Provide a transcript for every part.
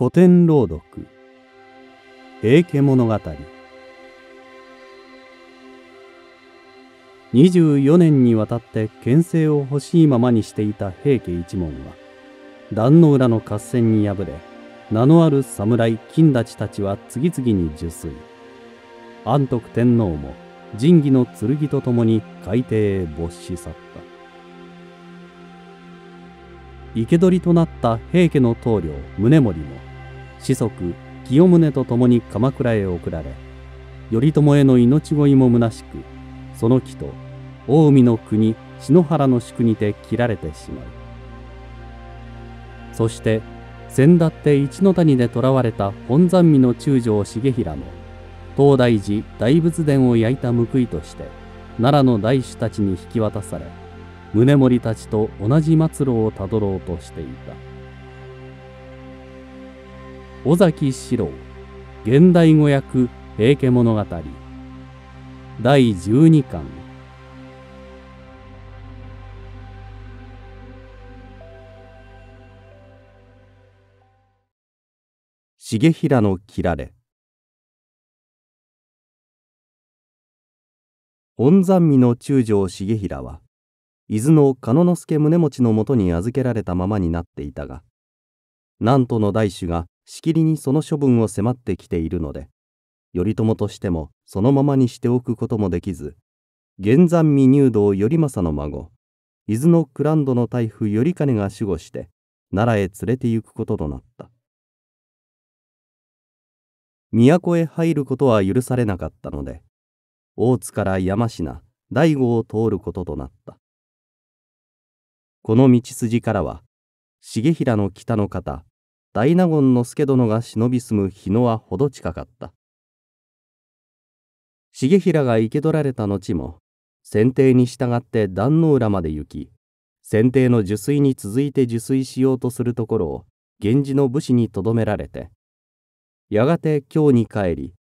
古典朗読平家物語24年にわたって牽制を欲しいままにしていた平家一門は壇の浦の合戦に敗れ名のある侍金立たちは次々に受水安徳天皇も仁義の剣とともに海底へ没し去った生け捕りとなった平家の棟梁宗盛も子息清宗と共に鎌倉へ送られ頼朝への命乞いも虚しくその木と近江の国篠原の宿にて切られてしまうそして先だって一の谷で捕らわれた本山美の中将重衡も東大寺大仏殿を焼いた報いとして奈良の大主たちに引き渡され宗盛たちと同じ末路をたどろうとしていた。尾崎四郎現代語訳平家物語第12巻重平の切られ本山美の中将重平は伊豆の鹿之助宗持のもとに預けられたままになっていたがなんとの大主がしきりにその処分を迫ってきているので頼朝としてもそのままにしておくこともできず玄山未入道頼政の孫伊豆のクランドの大夫頼兼が守護して奈良へ連れて行くこととなった都へ入ることは許されなかったので大津から山科大醐を通ることとなったこの道筋からは重衡の北の方大納言の助殿が忍び住む日野はほど近かった重衡が生け捕られた後も選定に従って壇の浦まで行き選定の受水に続いて受水しようとするところを源氏の武士にとどめられてやがて京に帰り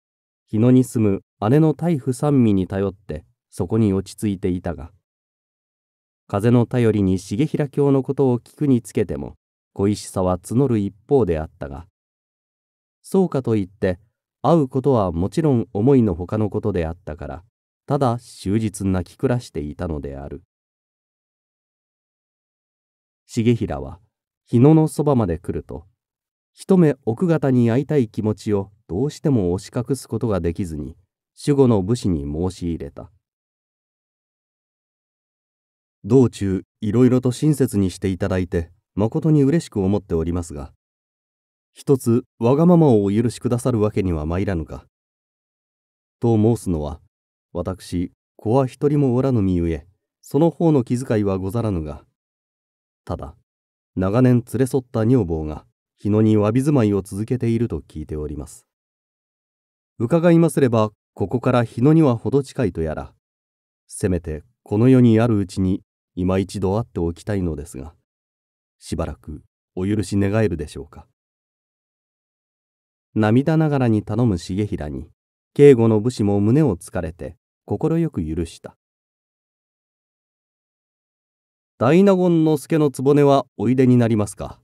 日野に住む姉の太夫三味に頼ってそこに落ち着いていたが風の頼りに重衡卿のことを聞くにつけても恋しさは募る一方であったがそうかといって会うことはもちろん思いのほかのことであったからただ終日泣き暮らしていたのである重衡は日野のそばまで来ると一目奥方に会いたい気持ちをどうしても押し隠すことができずに守護の武士に申し入れた道中いろいろと親切にしていただいて誠に嬉しく思っておりますが一つわがままをお許しくださるわけには参らぬか。と申すのは私子は一人もおらぬ身ゆえその方の気遣いはござらぬがただ長年連れ添った女房が日野にわび住まいを続けていると聞いております伺いますればここから日野にはほど近いとやらせめてこの世にあるうちに今一度会っておきたいのですがしばらくお許し願えるでしょうか。涙ながらに頼む重衡に、警護の武士も胸をつかれて、快く許した。大納言の助の局はおいでになりますか。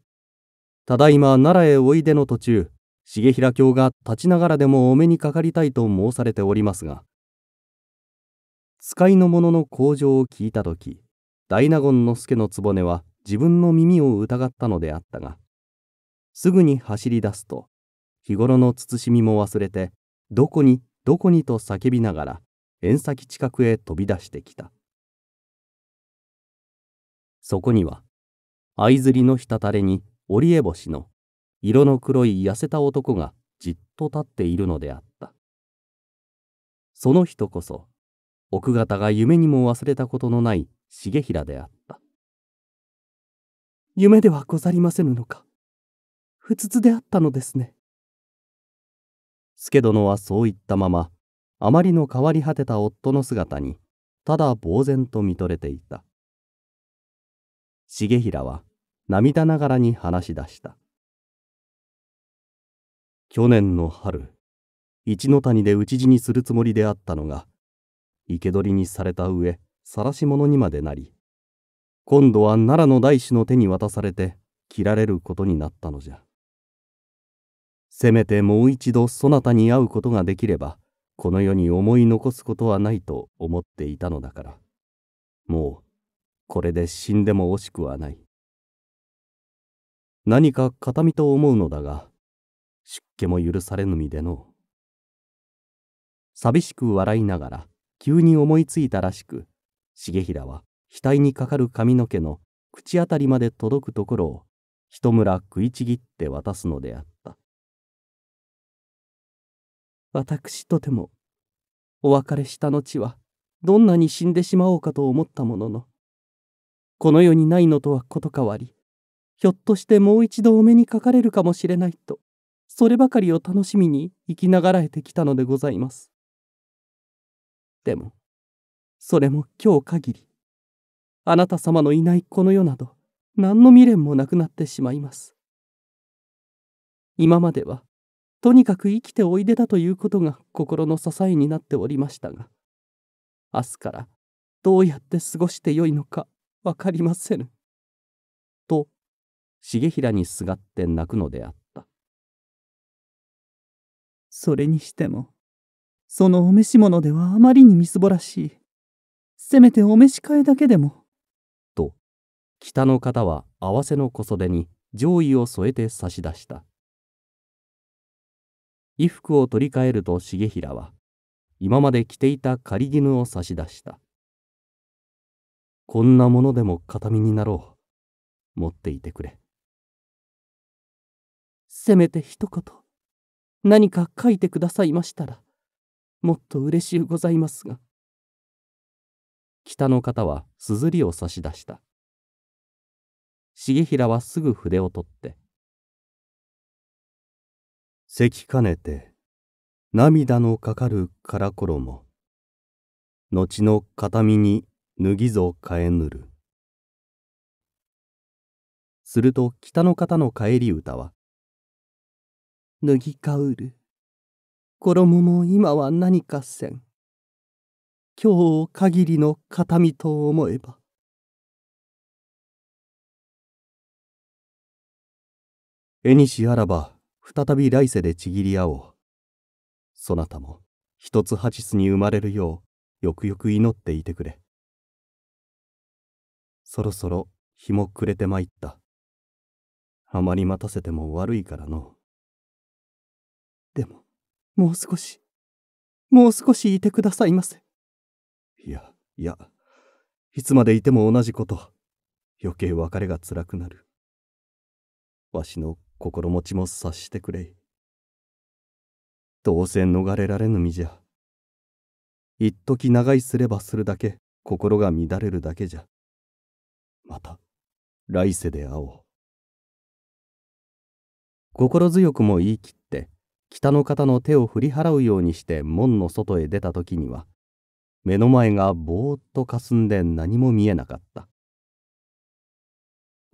ただいま奈良へおいでの途中、重衡卿が立ちながらでもお目にかかりたいと申されておりますが、使いの者の口上を聞いた時、大納言の助の局は自分の耳を疑ったのであったが、すぐに走り出すと、日頃の慎みも忘れて、どこにどこにと叫びながら、縁先近くへ飛び出してきた。そこには、相づりの滴れに折江星の色の黒い痩せた男がじっと立っているのであった。その人こそ、奥方が夢にも忘れたことのない重衡であった。夢ではござりませぬのか。不つであったのですね。助殿はそう言ったまま、あまりの変わり果てた夫の姿に、ただ呆然と見とれていた。重衡は涙ながらに話し出した。去年の春、一の谷で討ち死にするつもりであったのが、生け捕りにされた上、晒し者にまでなり、今度は奈良の大師の手に渡されて切られることになったのじゃせめてもう一度そなたに会うことができればこの世に思い残すことはないと思っていたのだからもうこれで死んでも惜しくはない何か形見と思うのだが出家も許されぬ身での寂しく笑いながら急に思いついたらしく重平は額にかかる髪の毛の口あたりまで届くところを一村食いちぎって渡すのであった私とてもお別れした後はどんなに死んでしまおうかと思ったもののこの世にないのとは事変わりひょっとしてもう一度お目にかかれるかもしれないとそればかりを楽しみに生きながらえてきたのでございますでもそれも今日限りあなた様のいないこの世など何の未練もなくなってしまいます今まではとにかく生きておいでだということが心の支えになっておりましたが明日からどうやって過ごしてよいのか分かりませぬ。と重衡にすがって泣くのであったそれにしてもそのお召し物ではあまりにみすぼらしいせめてお召し替えだけでも北の方は合わせの小袖に上衣を添えて差し出した衣服を取り替えると重衡は今まで着ていた仮り絹を差し出したこんなものでも形見になろう持っていてくれせめて一言何か書いてくださいましたらもっと嬉しゅうございますが北の方は硯を差し出した重平はすぐ筆を取って。せきかねて、涙のかかるからころも、後の形見に脱ぎぞ替えぬる。すると北の方の帰り歌は、脱ぎかうる。衣も今は何かせん。今日限りの形見と思えば。絵にしあらば再び来世でちぎり合おうそなたも一つ八つに生まれるようよくよく祈っていてくれそろそろ日も暮れてまいったあまり待たせても悪いからのでももう少しもう少しいてくださいませいやいやいつまでいても同じこと余計別れが辛くなるわしの心持ちも察してくれい。どうせ逃れられぬ身じゃ。一時長居すればするだけ心が乱れるだけじゃ。また、来世で会おう。心強くも言い切って、北の方の手を振り払うようにして門の外へ出た時には、目の前がぼーっとかすんで何も見えなかった。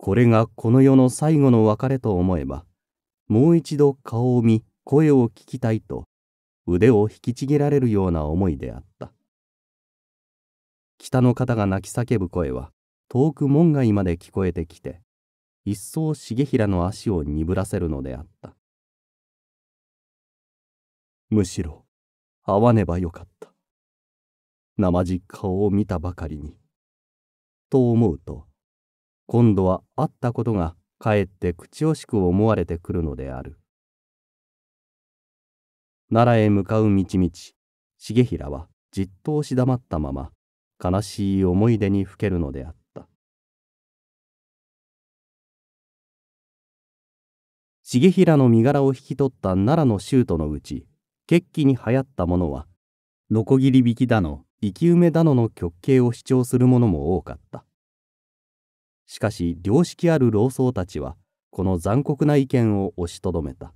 これがこの世の最後の別れと思えば、もう一度顔を見、声を聞きたいと、腕を引きちぎられるような思いであった。北の方が泣き叫ぶ声は、遠く門外まで聞こえてきて、一層重衡の足を鈍らせるのであった。むしろ、会わねばよかった。なまじ顔を見たばかりに。と思うと、今度は会ったことがかえって口惜しく思われてくるのである。奈良へ向かう道々、重衡はじっと押し黙ったまま、悲しい思い出にふけるのであった。重衡の身柄を引き取った奈良の州都のうち、決起に流行ったものは、ノコギリ引きだの、生き埋めだのの極刑を主張する者も多かった。しかし良識ある老僧たちはこの残酷な意見を押しとどめた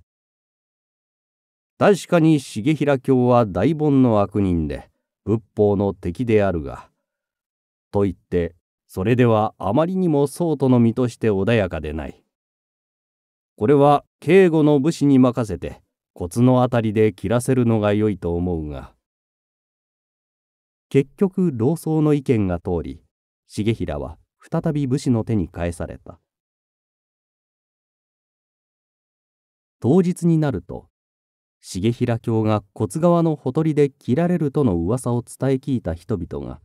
確かに重平卿は大凡の悪人で仏法の敵であるがと言ってそれではあまりにも僧徒の身として穏やかでないこれは警護の武士に任せてコツのあたりで切らせるのが良いと思うが結局老僧の意見が通り重平は再び武士の手に返された当日になると重平卿が骨川のほとりで切られるとの噂を伝え聞いた人々が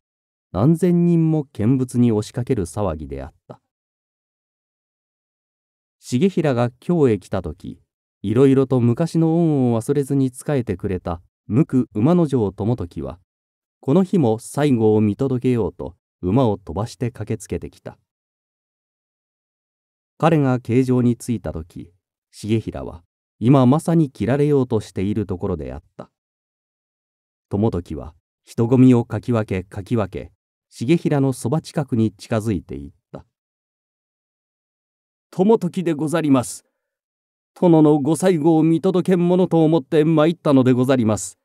何千人も見物に押しかける騒ぎであった重平が京へ来た時いろいろと昔の恩を忘れずに仕えてくれた無垢馬之丞友時はこの日も最後を見届けようと馬を飛ばして駆けつけてきた彼が形状に着いた時重衡は今まさに切られようとしているところであった友時は人混みをかき分けかき分け重衡のそば近くに近づいていった「友時でござります」殿のご最後を見届けんものと思って参ったのでござります。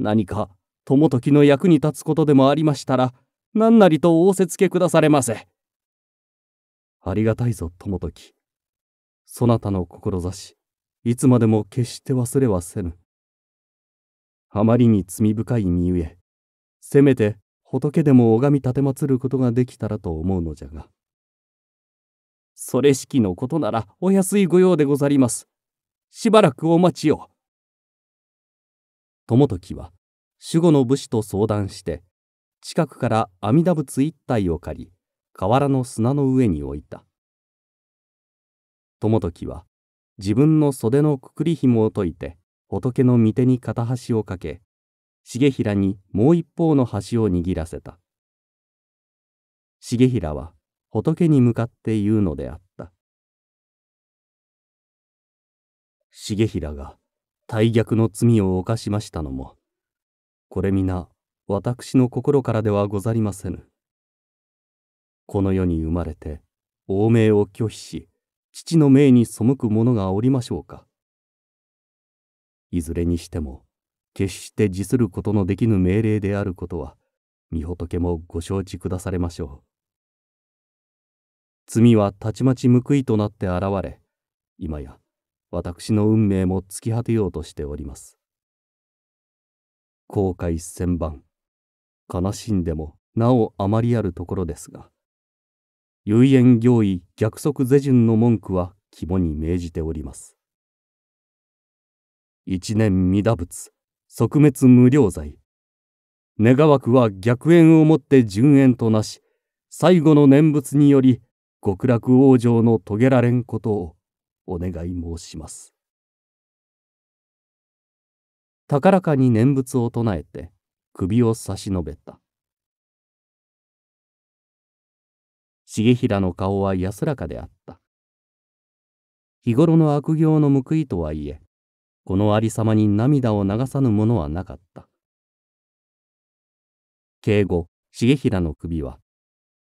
何か、友時の役に立つことでもありましたら、何なりと仰せつけくだされませ。ありがたいぞ、友時。そなたの志、いつまでも決して忘れはせぬ。あまりに罪深い身ゆえ、せめて仏でも拝み奉ることができたらと思うのじゃが。それ式のことならお安い御用でござります。しばらくお待ちを。友時は守護の武士と相談して近くから阿弥陀仏一体を借り河原の砂の上に置いた友時は自分の袖のくくり紐を解いて仏の御手に片端をかけ重平にもう一方の端を握らせた重平は仏に向かって言うのであった重平が大逆の罪を犯しましたのもこれ皆私の心からではござりませぬ。この世に生まれて、王命を拒否し、父の命に背く者がおりましょうか。いずれにしても、決して辞することのできぬ命令であることは、御仏もご承知くだされましょう。罪はたちまち報いとなって現れ、今や私の運命も尽き果てようとしております。後悔千番。悲しんでもなおあまりあるところですが遺言行為逆則是順の文句は肝に銘じております一年未打仏即滅無料罪願わくは逆縁をもって順縁となし最後の念仏により極楽往生の遂げられんことをお願い申します高らかに念仏を唱えて首を差し伸べた。重平の顔は安らかであった。日頃の悪行の報いとはいえ、このありさまに涙を流さぬものはなかった。敬語、重平の首は、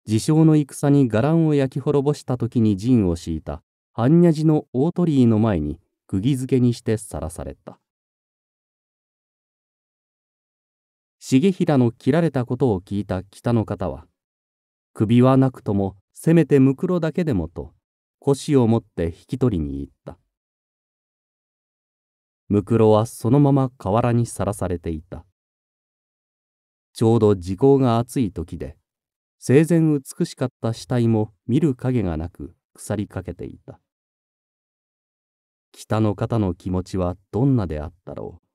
自称の戦に伽藍を焼き滅ぼした時に陣を敷いた、般若寺の大鳥居の前に釘付けにしてさらされた。重衡の切られたことを聞いた北の方は、首はなくともせめてむくろだけでもと、腰を持って引き取りに行った。むくろはそのまま河原にさらされていた。ちょうど時効が暑い時で、生前美しかった死体も見る影がなく腐りかけていた。北の方の気持ちはどんなであったろう。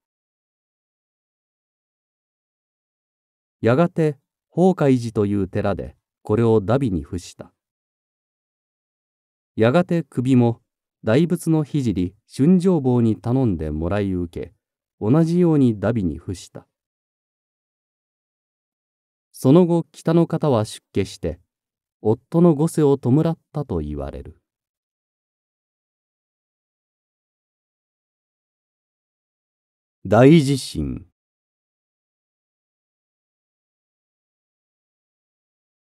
やがて法海寺という寺でこれをダビに付した。やがて首も大仏の聖春城坊に頼んでもらい受け同じようにダビに付した。その後北の方は出家して夫の御世を弔ったと言われる。大地震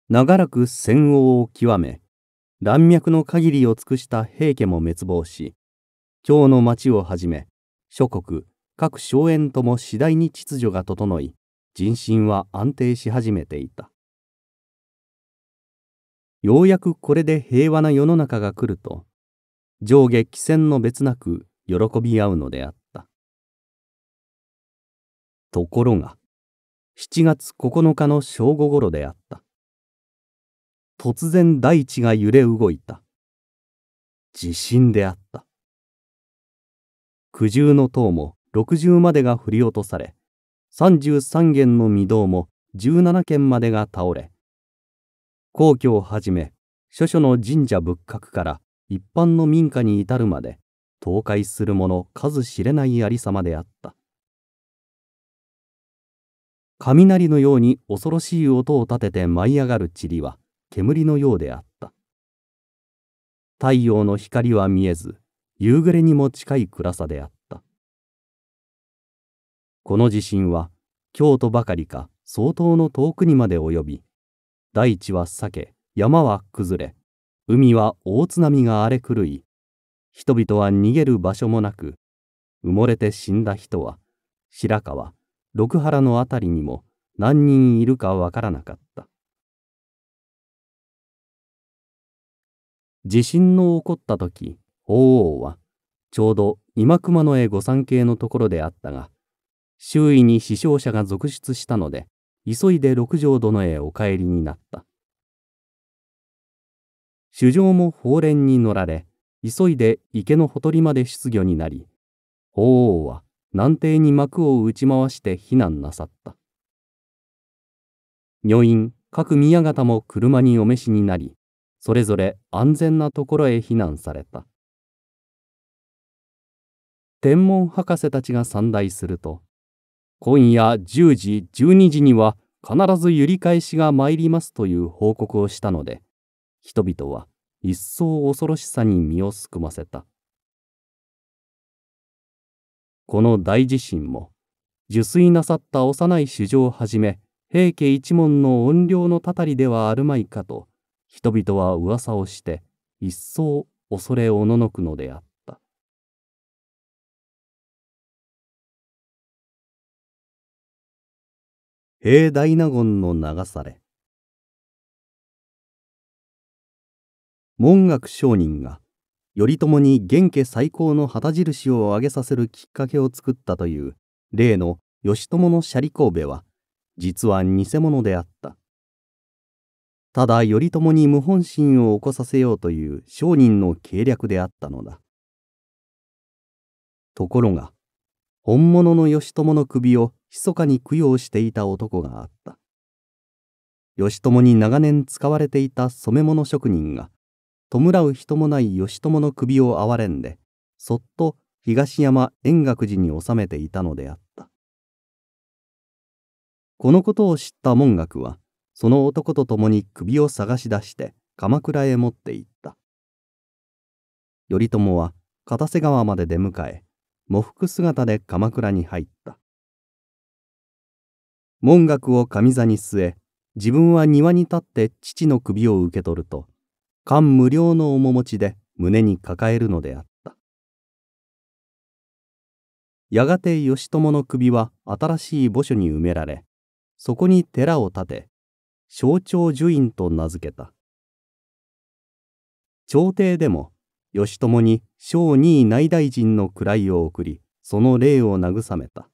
長らく戦王を極め乱脈の限りを尽くした平家も滅亡し京の町をはじめ諸国各荘園とも次第に秩序が整い人心は安定し始めていたようやくこれで平和な世の中が来ると上下貴船の別なく喜び合うのであったところが7月9日の正午頃であった突然大地が揺れ動いた。地震であった。九渋の塔も六十までが振り落とされ、三十三軒の御堂も十七軒までが倒れ、皇居をはじめ、諸所の神社仏閣から一般の民家に至るまで、倒壊するもの数知れないありさまであった。雷のように恐ろしい音を立てて舞い上がる塵は、煙のようであった太陽の光は見えず夕暮れにも近い暗さであったこの地震は京都ばかりか相当の遠くにまで及び大地は裂け山は崩れ海は大津波が荒れ狂い人々は逃げる場所もなく埋もれて死んだ人は白川六原の辺りにも何人いるかわからなかった。地震の起こった時法王はちょうど今熊野へ御参詣のところであったが周囲に死傷者が続出したので急いで六条殿へお帰りになった主上も法蓮に乗られ急いで池のほとりまで出魚になり法王は南帝に幕を打ち回して避難なさった女院各宮方も車にお召しになりそれぞれ安全なところへ避難された天文博士たちが参大すると今夜10時12時には必ず揺り返しが参りますという報告をしたので人々は一層恐ろしさに身をすくませたこの大地震も受水なさった幼い主将をはじめ平家一門の怨霊のたたりではあるまいかと人々は噂をして一層恐れおののくのであった。平大納言の流され文学商人が頼朝に元家最高の旗印を上げさせるきっかけを作ったという例の義朝の舎利神戸は実は偽物であったただ頼朝に無本心を起こさせようという商人の計略であったのだ。ところが、本物の義朝の首を密かに供養していた男があった。義朝に長年使われていた染め物職人が、弔う人もない義朝の首を憐れんで、そっと東山円覚寺に収めていたのであった。このことを知った文学は、その男と共に首を探し出して鎌倉へ持って行った。頼朝は片瀬川まで出迎え、喪服姿で鎌倉に入った。門学を上座に据え、自分は庭に立って父の首を受け取ると、感無量の面持ちで胸に抱えるのであった。やがて義朝の首は新しい墓所に埋められ、そこに寺を建て、象徴樹院と名付けた。朝廷でも、義朝に小二位内大臣の位を送り、その霊を慰めた。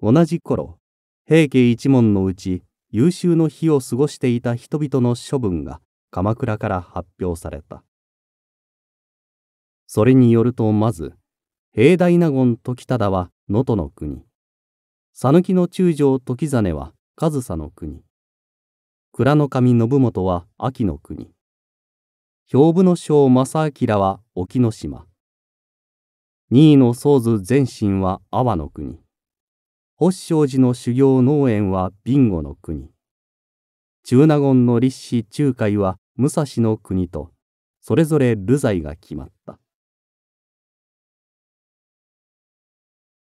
同じ頃、平家一門のうち優秀の日を過ごしていた人々の処分が鎌倉から発表された。それによるとまず、平大納言時忠は能登の国、讃岐の中将時実は上総の国。蔵の神信元は秋の国。兵部の将正明は沖ノ島。二位の宗図全身は阿波の国。星祥寺の修行農園は備後の国。中納言の立志中海は武蔵の国と、それぞれ流罪が決まった。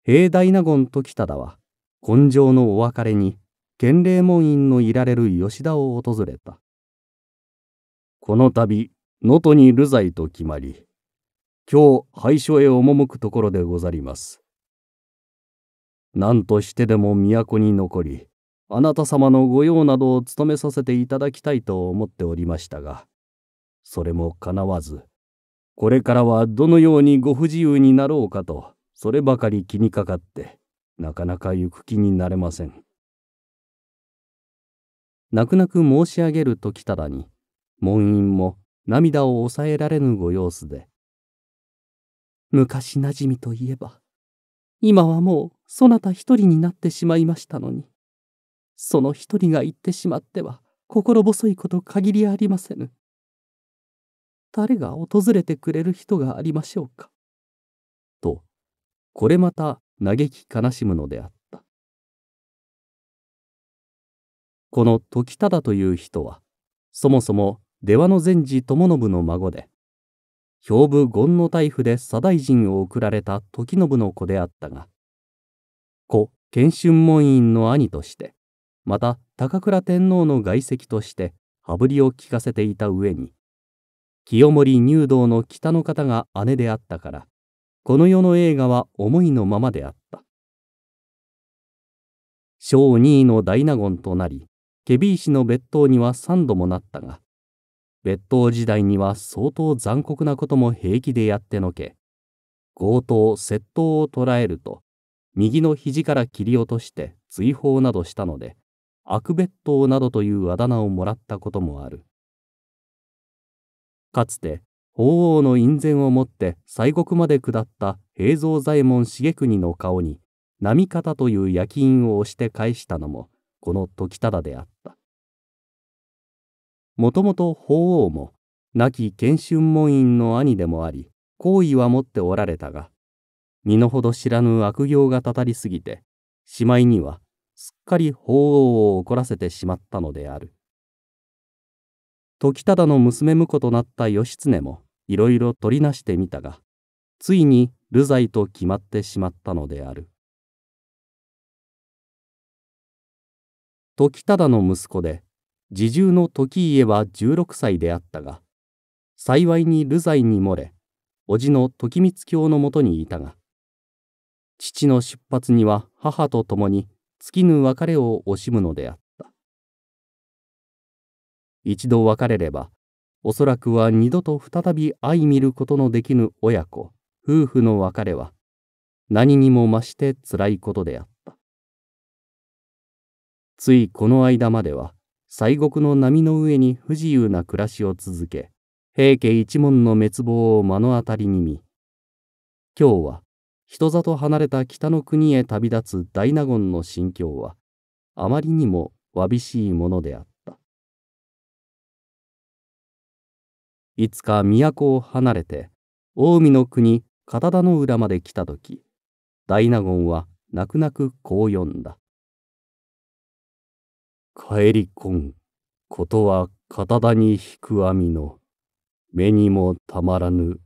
平大納言時忠は、根性のお別れに建礼門院のいられる吉田を訪れた。この度、能登に流罪と決まり、今日廃所へ赴くところでござります。何としてでも都に残り、あなた様の御用などを務めさせていただきたいと思っておりましたが、それもかなわず、これからはどのようにご不自由になろうかと、そればかり気にかかって、なかなか行く気になれません。泣く泣く申し上げるときただに、門院も涙を抑えられぬご様子で。昔なじみといえば、今はもうそなた一人になってしまいましたのに、その一人が行ってしまっては心細いこと限りありませぬ。誰が訪れてくれる人がありましょうか。と、これまた嘆き悲しむのであった。この時忠という人はそもそも出羽の善治友信の孫で兵部権の大夫で左大臣を贈られた時信の子であったが故賢春門院の兄としてまた高倉天皇の外籍として羽振りを利かせていた上に清盛入道の北の方が姉であったからこの世の映画は思いのままであった小2位の大納言となりケビー氏の別当には3度もなったが別当時代には相当残酷なことも平気でやってのけ強盗窃盗を捕らえると右の肘から切り落として追放などしたので悪別当などというあだ名をもらったこともあるかつて法皇の院前をもって西国まで下った平蔵左衛門重国の顔に波方という焼き印を押して返したのもこの時忠であった。もともと法皇も亡き賢春門院の兄でもあり好意は持っておられたが身の程知らぬ悪行がたたりすぎてしまいにはすっかり法皇を怒らせてしまったのである時忠の娘婿となった義経もいろいろ取りなしてみたがついに流罪と決まってしまったのである時忠の息子で自重の時家は16歳であったが、幸いに流罪に漏れ、叔父の時光教のもとにいたが、父の出発には母と共に尽きぬ別れを惜しむのであった。一度別れれば、おそらくは二度と再び相見ることのできぬ親子、夫婦の別れは、何にも増して辛いことであった。ついこの間までは、西国の波の上に不自由な暮らしを続け、平家一門の滅亡を目の当たりに見、今日は、人里離れた北の国へ旅立つ大納言の心境は、あまりにもわびしいものであった。いつか都を離れて、近江の国片田の浦まで来た時、大納言は泣く泣くこう読んだ。帰りこん、ことは刀に引く網の、目にもたまらぬ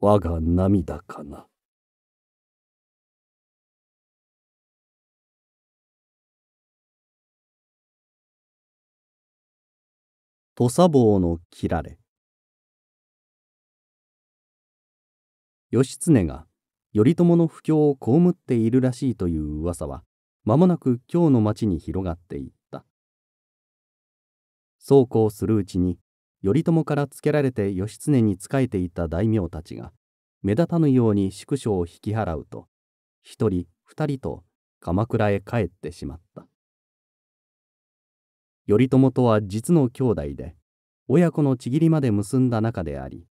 我が涙かな。土佐坊の切られ義経が頼朝の不況を被っているらしいという噂は間もなく京の町に広がっていた。そうこうするうちに頼朝からつけられて義経に仕えていた大名たちが目立たぬように宿所を引き払うと一人二人と鎌倉へ帰ってしまった頼朝とは実の兄弟で親子のちぎりまで結んだ仲であり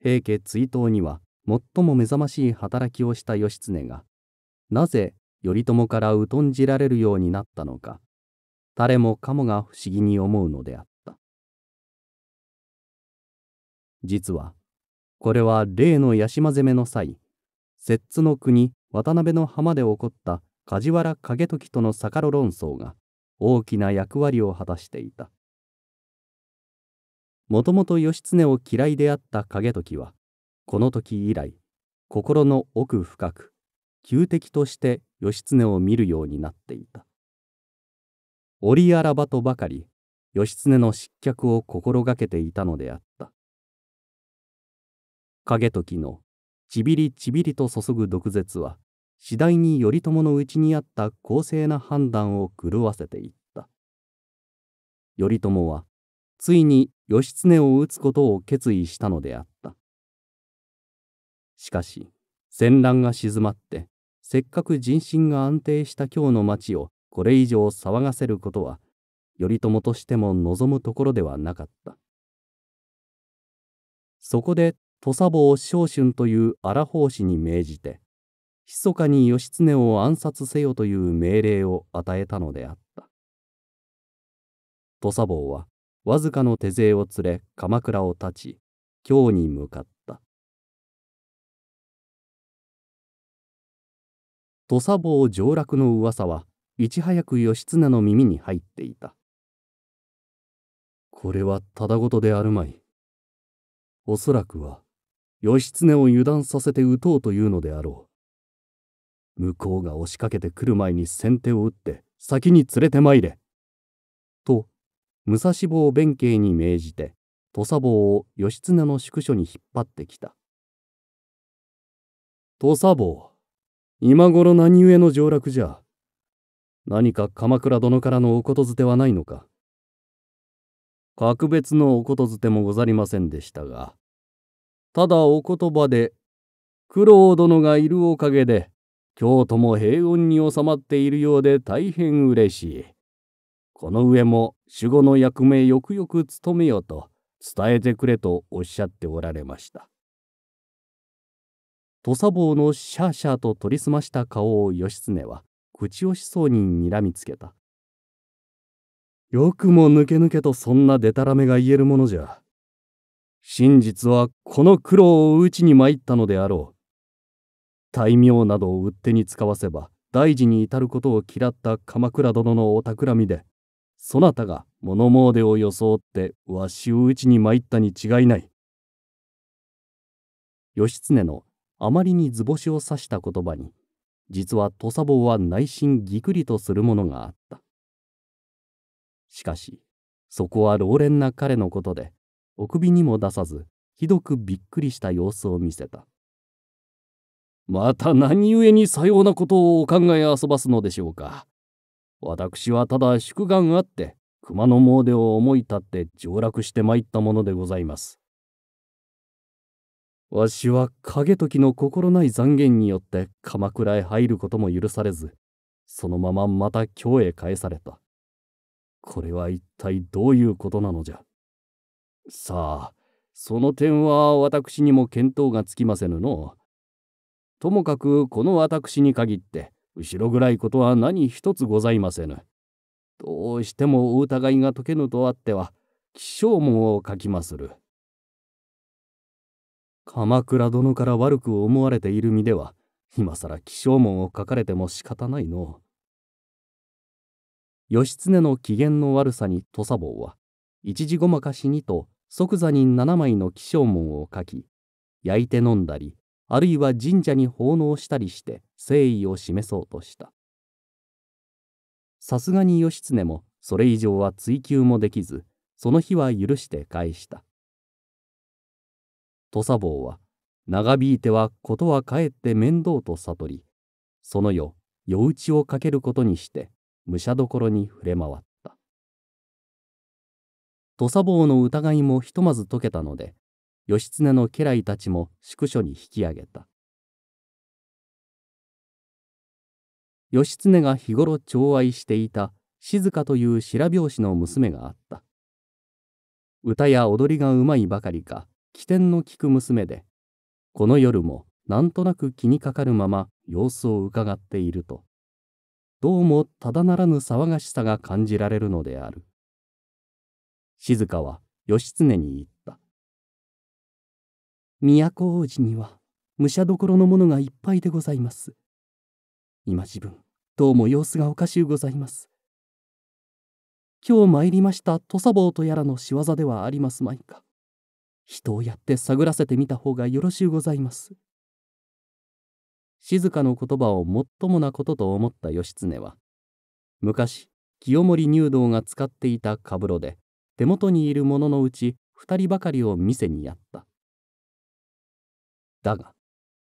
平家追討には最も目覚ましい働きをした義経がなぜ頼朝から疎んじられるようになったのか誰もかもが不思議に思うのであった。実は、これは例の八島攻めの際、摂津の国渡辺の浜で起こった梶原景時との逆路論争が大きな役割を果たしていた。もともと義経を嫌いであった景時は、この時以来、心の奥深く、旧敵として義経を見るようになっていた。折あらばとばかり義経の失脚を心がけていたのであった景時のちびりちびりと注ぐ毒舌は次第に頼朝のうちにあった公正な判断を狂わせていった頼朝はついに義経を討つことを決意したのであったしかし戦乱が静まってせっかく人心が安定した京の町をこれ以上騒がせることは頼朝としても望むところではなかったそこで土佐坊昇春という荒法師に命じて密かに義経を暗殺せよという命令を与えたのであった土佐坊はわずかの手勢を連れ鎌倉を立ち京に向かった土佐坊上洛の噂はいち早く義経の耳に入っていた。これはただごとであるまい。おそらくは、義経を油断させて撃とうというのであろう。向こうが押しかけてくる前に先手を打って先に連れてまいれ。と、武蔵坊弁慶に命じて、土佐坊を義経の宿所に引っ張ってきた。土佐坊、今頃何故の上洛じゃ。何か鎌倉殿からのお言づてはないのか格別のお言づてもござりませんでしたが、ただお言葉で、九郎殿がいるおかげで、京都も平穏に収まっているようで大変嬉しい。この上も守護の役目よくよく務めよと伝えてくれとおっしゃっておられました。土佐坊のシャーシャーと取りすました顔を義経は愚痴をしそうに睨みつけた。よくもぬけぬけとそんなでたらめが言えるものじゃ。真実はこの苦労をうちに参ったのであろう。大名などを売ってに使わせば大事に至ることを嫌った鎌倉殿のお企みで、そなたが物詣を装ってわしをうちに参ったに違いない。義経のあまりに図星を指した言葉に実は土佐坊は内心ぎくりとするものがあった。しかし、そこは老練な彼のことで、お首にも出さず、ひどくびっくりした様子を見せた。また何故にさようなことをお考え遊ばすのでしょうか。私はただ祝願あって、熊野詣を思い立って上洛して参ったものでございます。わしは景時の心ない残言によって鎌倉へ入ることも許されず、そのまままた京へ返された。これは一体どういうことなのじゃ。さあ、その点は私にも見当がつきませぬの。ともかくこの私に限って、後ろ暗いことは何一つございませぬ。どうしてもお疑いが解けぬとあっては、起承門を書きまする。鎌倉殿から悪く思われている身では、今さら起請文を書かれても仕方ないのう。義経の機嫌の悪さに土佐坊は、一時ごまかしにと即座に7枚の起請文を書き、焼いて飲んだり、あるいは神社に奉納したりして誠意を示そうとした。さすがに義経もそれ以上は追及もできず、その日は許して返した。土佐坊は、長引いてはことはかえって面倒と悟り、その夜、夜討ちをかけることにして、武者どころに触れ回った。土佐坊の疑いもひとまず解けたので、義経の家来たちも宿所に引き上げた。義経が日頃寵愛していた静香という白拍子の娘があった。歌や踊りがうまいばかりか、起点の利く娘でこの夜もなんとなく気にかかるまま様子をうかがっているとどうもただならぬ騒がしさが感じられるのである静香は義経に言った都王子には武者どころの者がいっぱいでございます今自分どうも様子がおかしゅうございます今日参りました土佐坊とやらの仕業ではありますまいか人をやって探らせてみた方がよろしゅうございます。静かの言葉をもっともなことと思った義経は、昔、清盛入道が使っていたかぶろで、手元にいる者のうち二人ばかりを店にやった。だが、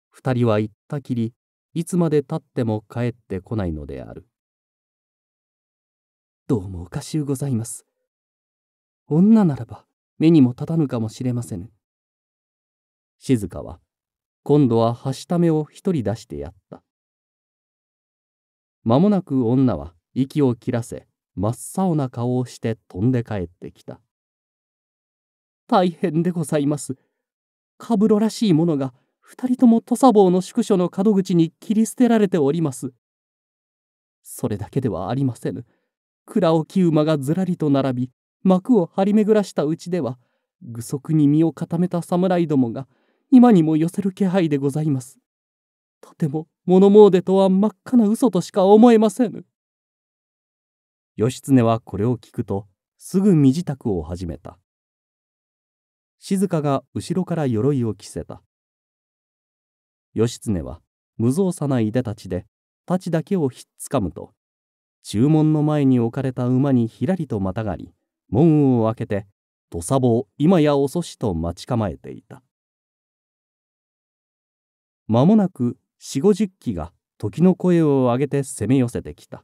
二人は行ったきり、いつまでたっても帰ってこないのである。どうもおかしゅうございます。女ならば、目にも立たぬかもしれませぬ。静香は、今度ははしためを一人出してやった。間もなく女は息を切らせ、真っ青な顔をして飛んで帰ってきた。大変でございます。カブロらしいものが二人とも土佐坊の宿所の門口に切り捨てられております。それだけではありません。蔵置き馬がずらりと並び、幕を張り巡らしたうちでは具足に身を固めた侍どもが今にも寄せる気配でございます。とても物詣とは真っ赤な嘘としか思えませぬ。義経はこれを聞くとすぐ身支度を始めた。静が後ろから鎧を着せた。義経は無造作ないでたちで太刀だけをひっつかむと注文の前に置かれた馬にひらりとまたがり門を開けて土佐坊今や遅しと待ち構えていた間もなく四五十機が時の声を上げて攻め寄せてきた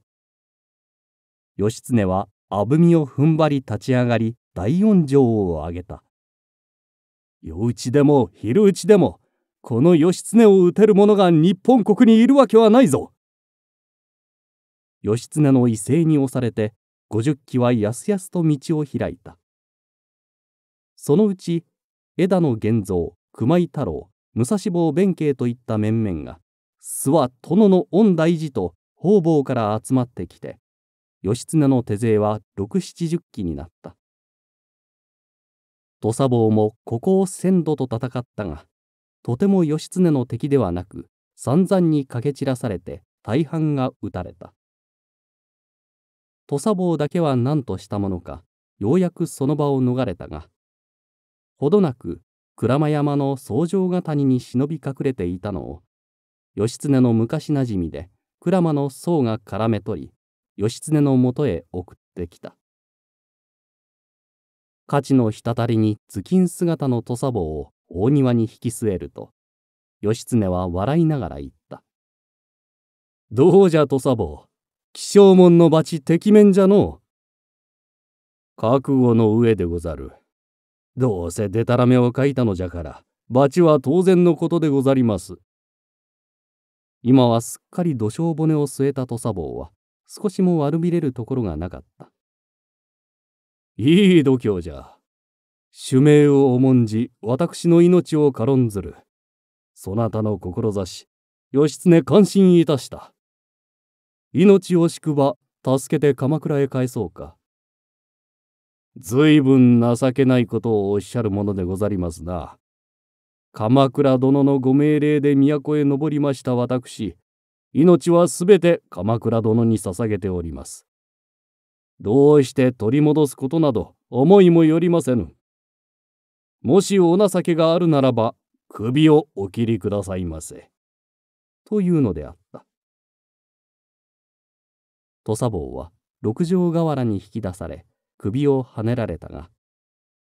義経はあぶみを踏ん張り立ち上がり大音状を上げた夜討ちでも昼討ちでもこの義経を討てる者が日本国にいるわけはないぞ義経の威勢に押されて五十機はやすやすと道を開いたそのうち枝野源蔵熊井太郎武蔵坊弁慶といった面々が諏訪殿の御大事と方々から集まってきて義経の手勢は六七十機になった土佐坊もここを鮮度と戦ったがとても義経の敵ではなく散々にかけ散らされて大半が討たれた土佐坊だけは何としたものか、ようやくその場を逃れたが、ほどなく鞍馬山の僧正ヶ谷に忍び隠れていたのを、義経の昔なじみで鞍馬の僧が絡め取り、義経のもとへ送ってきた。価値の滴りに頭巾姿の土佐坊を大庭に引き据えると、義経は笑いながら言った。どうじゃ土佐坊、気象門の罰敵面じゃの覚悟の上でござるどうせでたらめを書いたのじゃから罰は当然のことでござります今はすっかり土壌骨を据えた土佐坊は少しも悪びれるところがなかったいい度胸じゃ主命を重んじ私の命を軽んずるそなたの志義経感心いたした命惜しくば助けて鎌倉へ返そうか。ずいぶん情けないことをおっしゃるものでござりますな。鎌倉殿のご命令で都へ登りました私、命はすべて鎌倉殿に捧げております。どうして取り戻すことなど思いもよりませぬ。もしお情けがあるならば、首をお切りくださいませ。というのであった。土佐坊は六条河原に引き出され首をはねられたが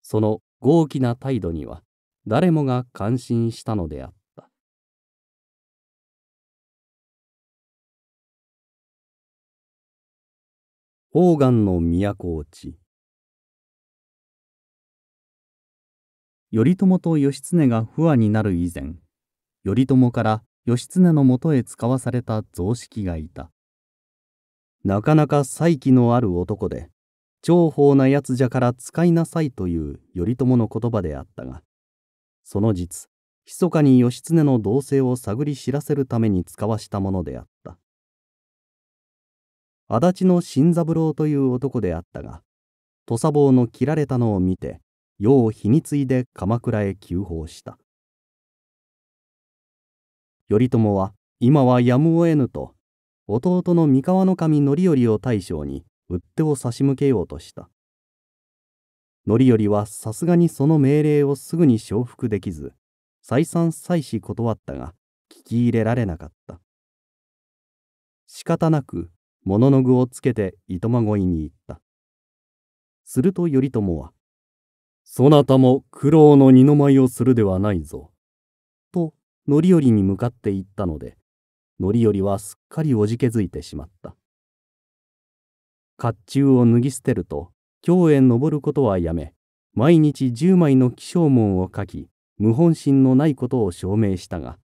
その豪気な態度には誰もが感心したのであった。黄岩の都落ち頼朝と義経が不和になる以前頼朝から義経のもとへ使わされた雑式がいたなかなか才気のある男で重宝なやつじゃから使いなさいという頼朝の言葉であったがその実密かに義経の動静を探り知らせるために使わしたものであった足立の新三郎という男であったが土佐坊の切られたのを見て世を火に継いで鎌倉へ急報した頼朝は今はやむを得ぬと弟の三河守範頼を大将に売手を差し向けようとした範頼はさすがにその命令をすぐに承服できず再三再四断ったが聞き入れられなかった仕方なく物の具をつけて糸まごいに行ったすると頼朝は「そなたも苦労の二の舞をするではないぞ」と範頼に向かって言ったので範頼はすっかりおじけづいてしまった。甲冑を脱ぎ捨てると、京へ登ることはやめ、毎日10枚の起承文を書き、無本心のないことを証明したが、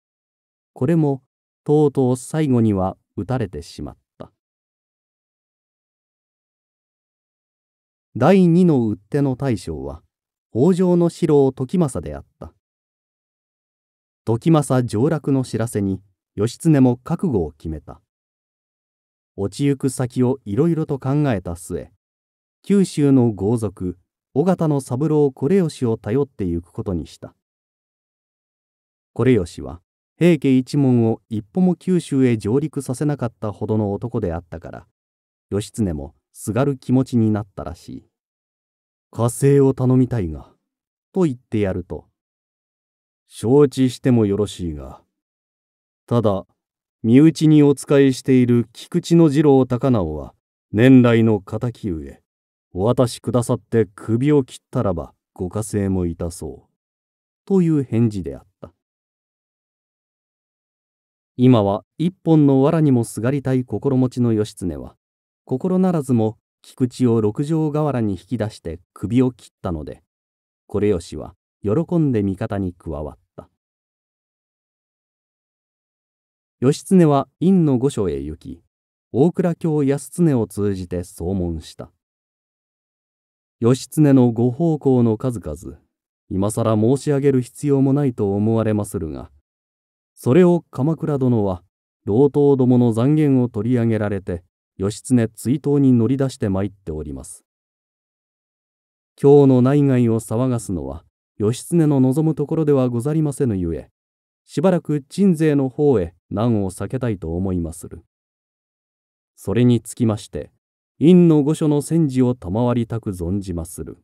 これもとうとう最後には打たれてしまった。第二の打っ手の大将は、北条の四郎時政であった。時政上洛の知らせに、義経も覚悟を決めた落ちゆく先をいろいろと考えた末九州の豪族尾形の三郎よしを頼ってゆくことにしたよしは平家一門を一歩も九州へ上陸させなかったほどの男であったから義経もすがる気持ちになったらしい火星を頼みたいがと言ってやると承知してもよろしいがただ身内にお仕えしている菊池の次郎高直は年来の敵上お渡しくださって首を切ったらばご家政もいたそう。という返事であった。今は一本の藁にもすがりたい心持ちの義経は心ならずも菊池を六条瓦に引き出して首を切ったのでこれよしは喜んで味方に加わった。義経は院の御所へ行き大倉卿安常を通じて奏問した義経のご奉公の数々今更申し上げる必要もないと思われまするがそれを鎌倉殿は老頭どもの残言を取り上げられて義経追悼に乗り出して参っております。今日の内外を騒がすのは義経の望むところではござりませぬゆえしばらく鎮西の方へ難を避けたいと思いまする。それにつきまして、院の御所の戦時を賜りたく存じまする。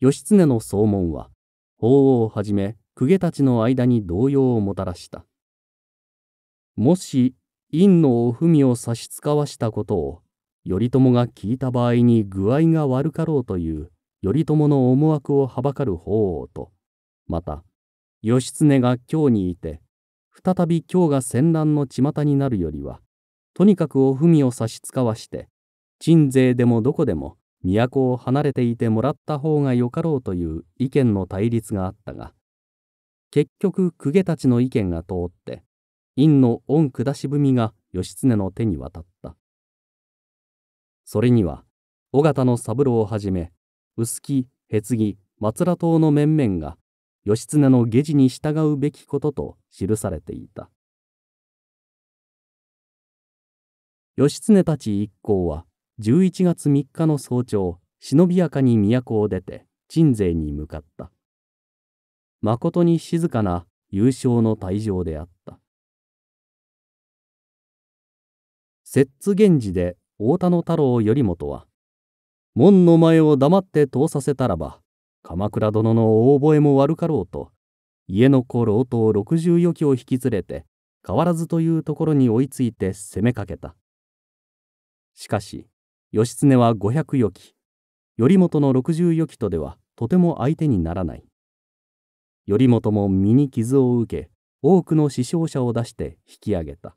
義経の総門は、法王をはじめ、公家たちの間に動揺をもたらした。もし、院のお文を差し使わしたことを、頼朝が聞いた場合に具合が悪かろうという頼朝の思惑をはばかる法王と、また、義経が京にいて、再び今日が戦乱の巷になるよりは、とにかくお文を差し使わして、鎮西でもどこでも都を離れていてもらった方がよかろうという意見の対立があったが、結局公家たちの意見が通って、院の御下し文が義経の手に渡った。それには、尾形の三郎をはじめ、臼木、へつぎ、松良党の面々が義経の下地に従うべきことと記されていた義経たち一行は11月3日の早朝忍びやかに都を出て鎮西に向かった誠に静かな優勝の退場であった摂津源氏で太田の太郎頼元は門の前を黙って通させたらば鎌倉殿の大覚えも悪かろうと家の子老頭60余機を引き連れて変わらずというところに追いついて攻めかけたしかし義経は500余機頼元の60余機とではとても相手にならない頼元も身に傷を受け多くの死傷者を出して引き上げた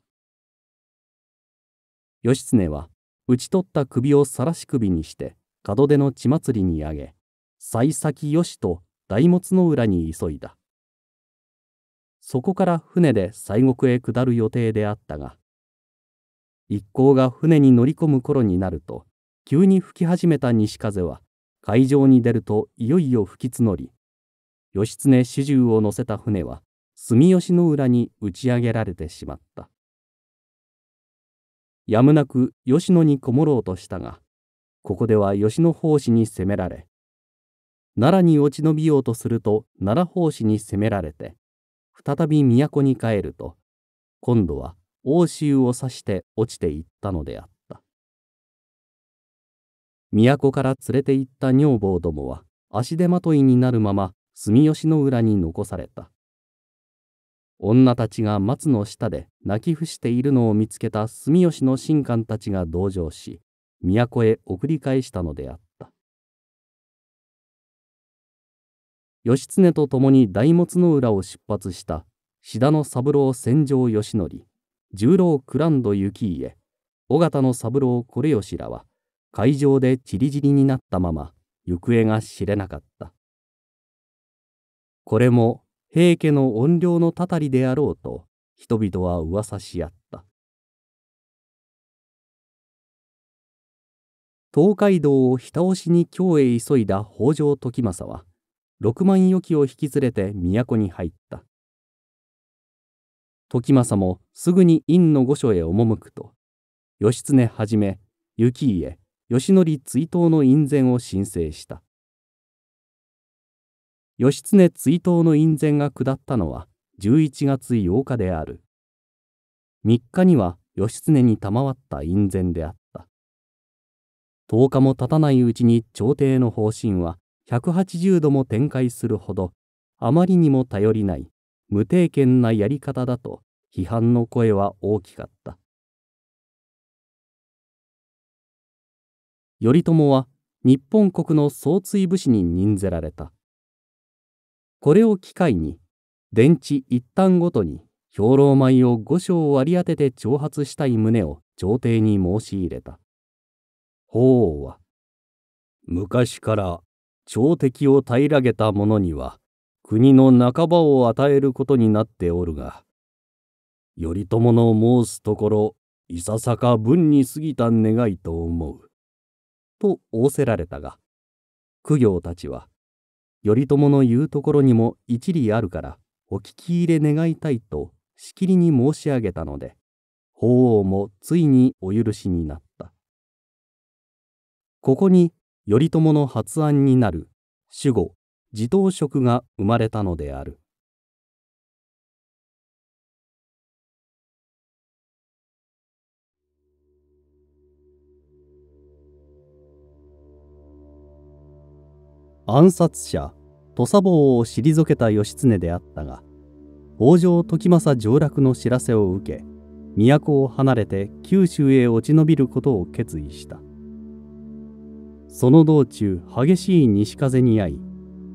義経は討ち取った首を晒し首にして門出の血祭りにあげ幸先よしと大物の浦に急いだ。そこから船で西国へ下る予定であったが、一行が船に乗り込む頃になると、急に吹き始めた西風は、海上に出るといよいよ吹き募り、義経始終を乗せた船は、住吉の浦に打ち上げられてしまった。やむなく吉野にこもろうとしたが、ここでは吉野法師に攻められ、奈良に落ち延びようとすると奈良法師に責められて再び都に帰ると今度は奥州を指して落ちていったのであった都から連れて行った女房どもは足手まといになるまま住吉の裏に残された女たちが松の下で泣き伏しているのを見つけた住吉の神官たちが同情し都へ送り返したのであった義経と共に大物の浦を出発した志田の三郎戦場義則十郎クランド雪家尾形の三郎これ吉らは会場でちりぢりになったまま行方が知れなかったこれも平家の怨霊のたたりであろうと人々は噂し合った東海道をた押しに京へ急いだ北条時政は6万余機を引き連れて都に入った。時政もすぐに院の御所へ赴くと、義経はじめ、行家、義則追悼の院宣を申請した。義経追悼の院宣が下ったのは11月8日である。3日には義経に賜った院宣であった。10日も経たないうちに朝廷の方針は180度も展開するほどあまりにも頼りない無定見なやり方だと批判の声は大きかった頼朝は日本国の総追武士に任ぜられたこれを機会に電池一旦ごとに兵糧米を5升割り当てて挑発したい旨を朝廷に申し入れた法王は昔から朝敵を平らげた者には国の半ばを与えることになっておるが頼朝の申すところいささか分に過ぎた願いと思う」と仰せられたが苦行たちは頼朝の言うところにも一理あるからお聞き入れ願いたいとしきりに申し上げたので法皇もついにお許しになったここに頼朝の発案になる守護地頭職が生まれたのである暗殺者土佐坊を退けた義経であったが北条時政上洛の知らせを受け都を離れて九州へ落ち延びることを決意したその道中激しい西風に遭い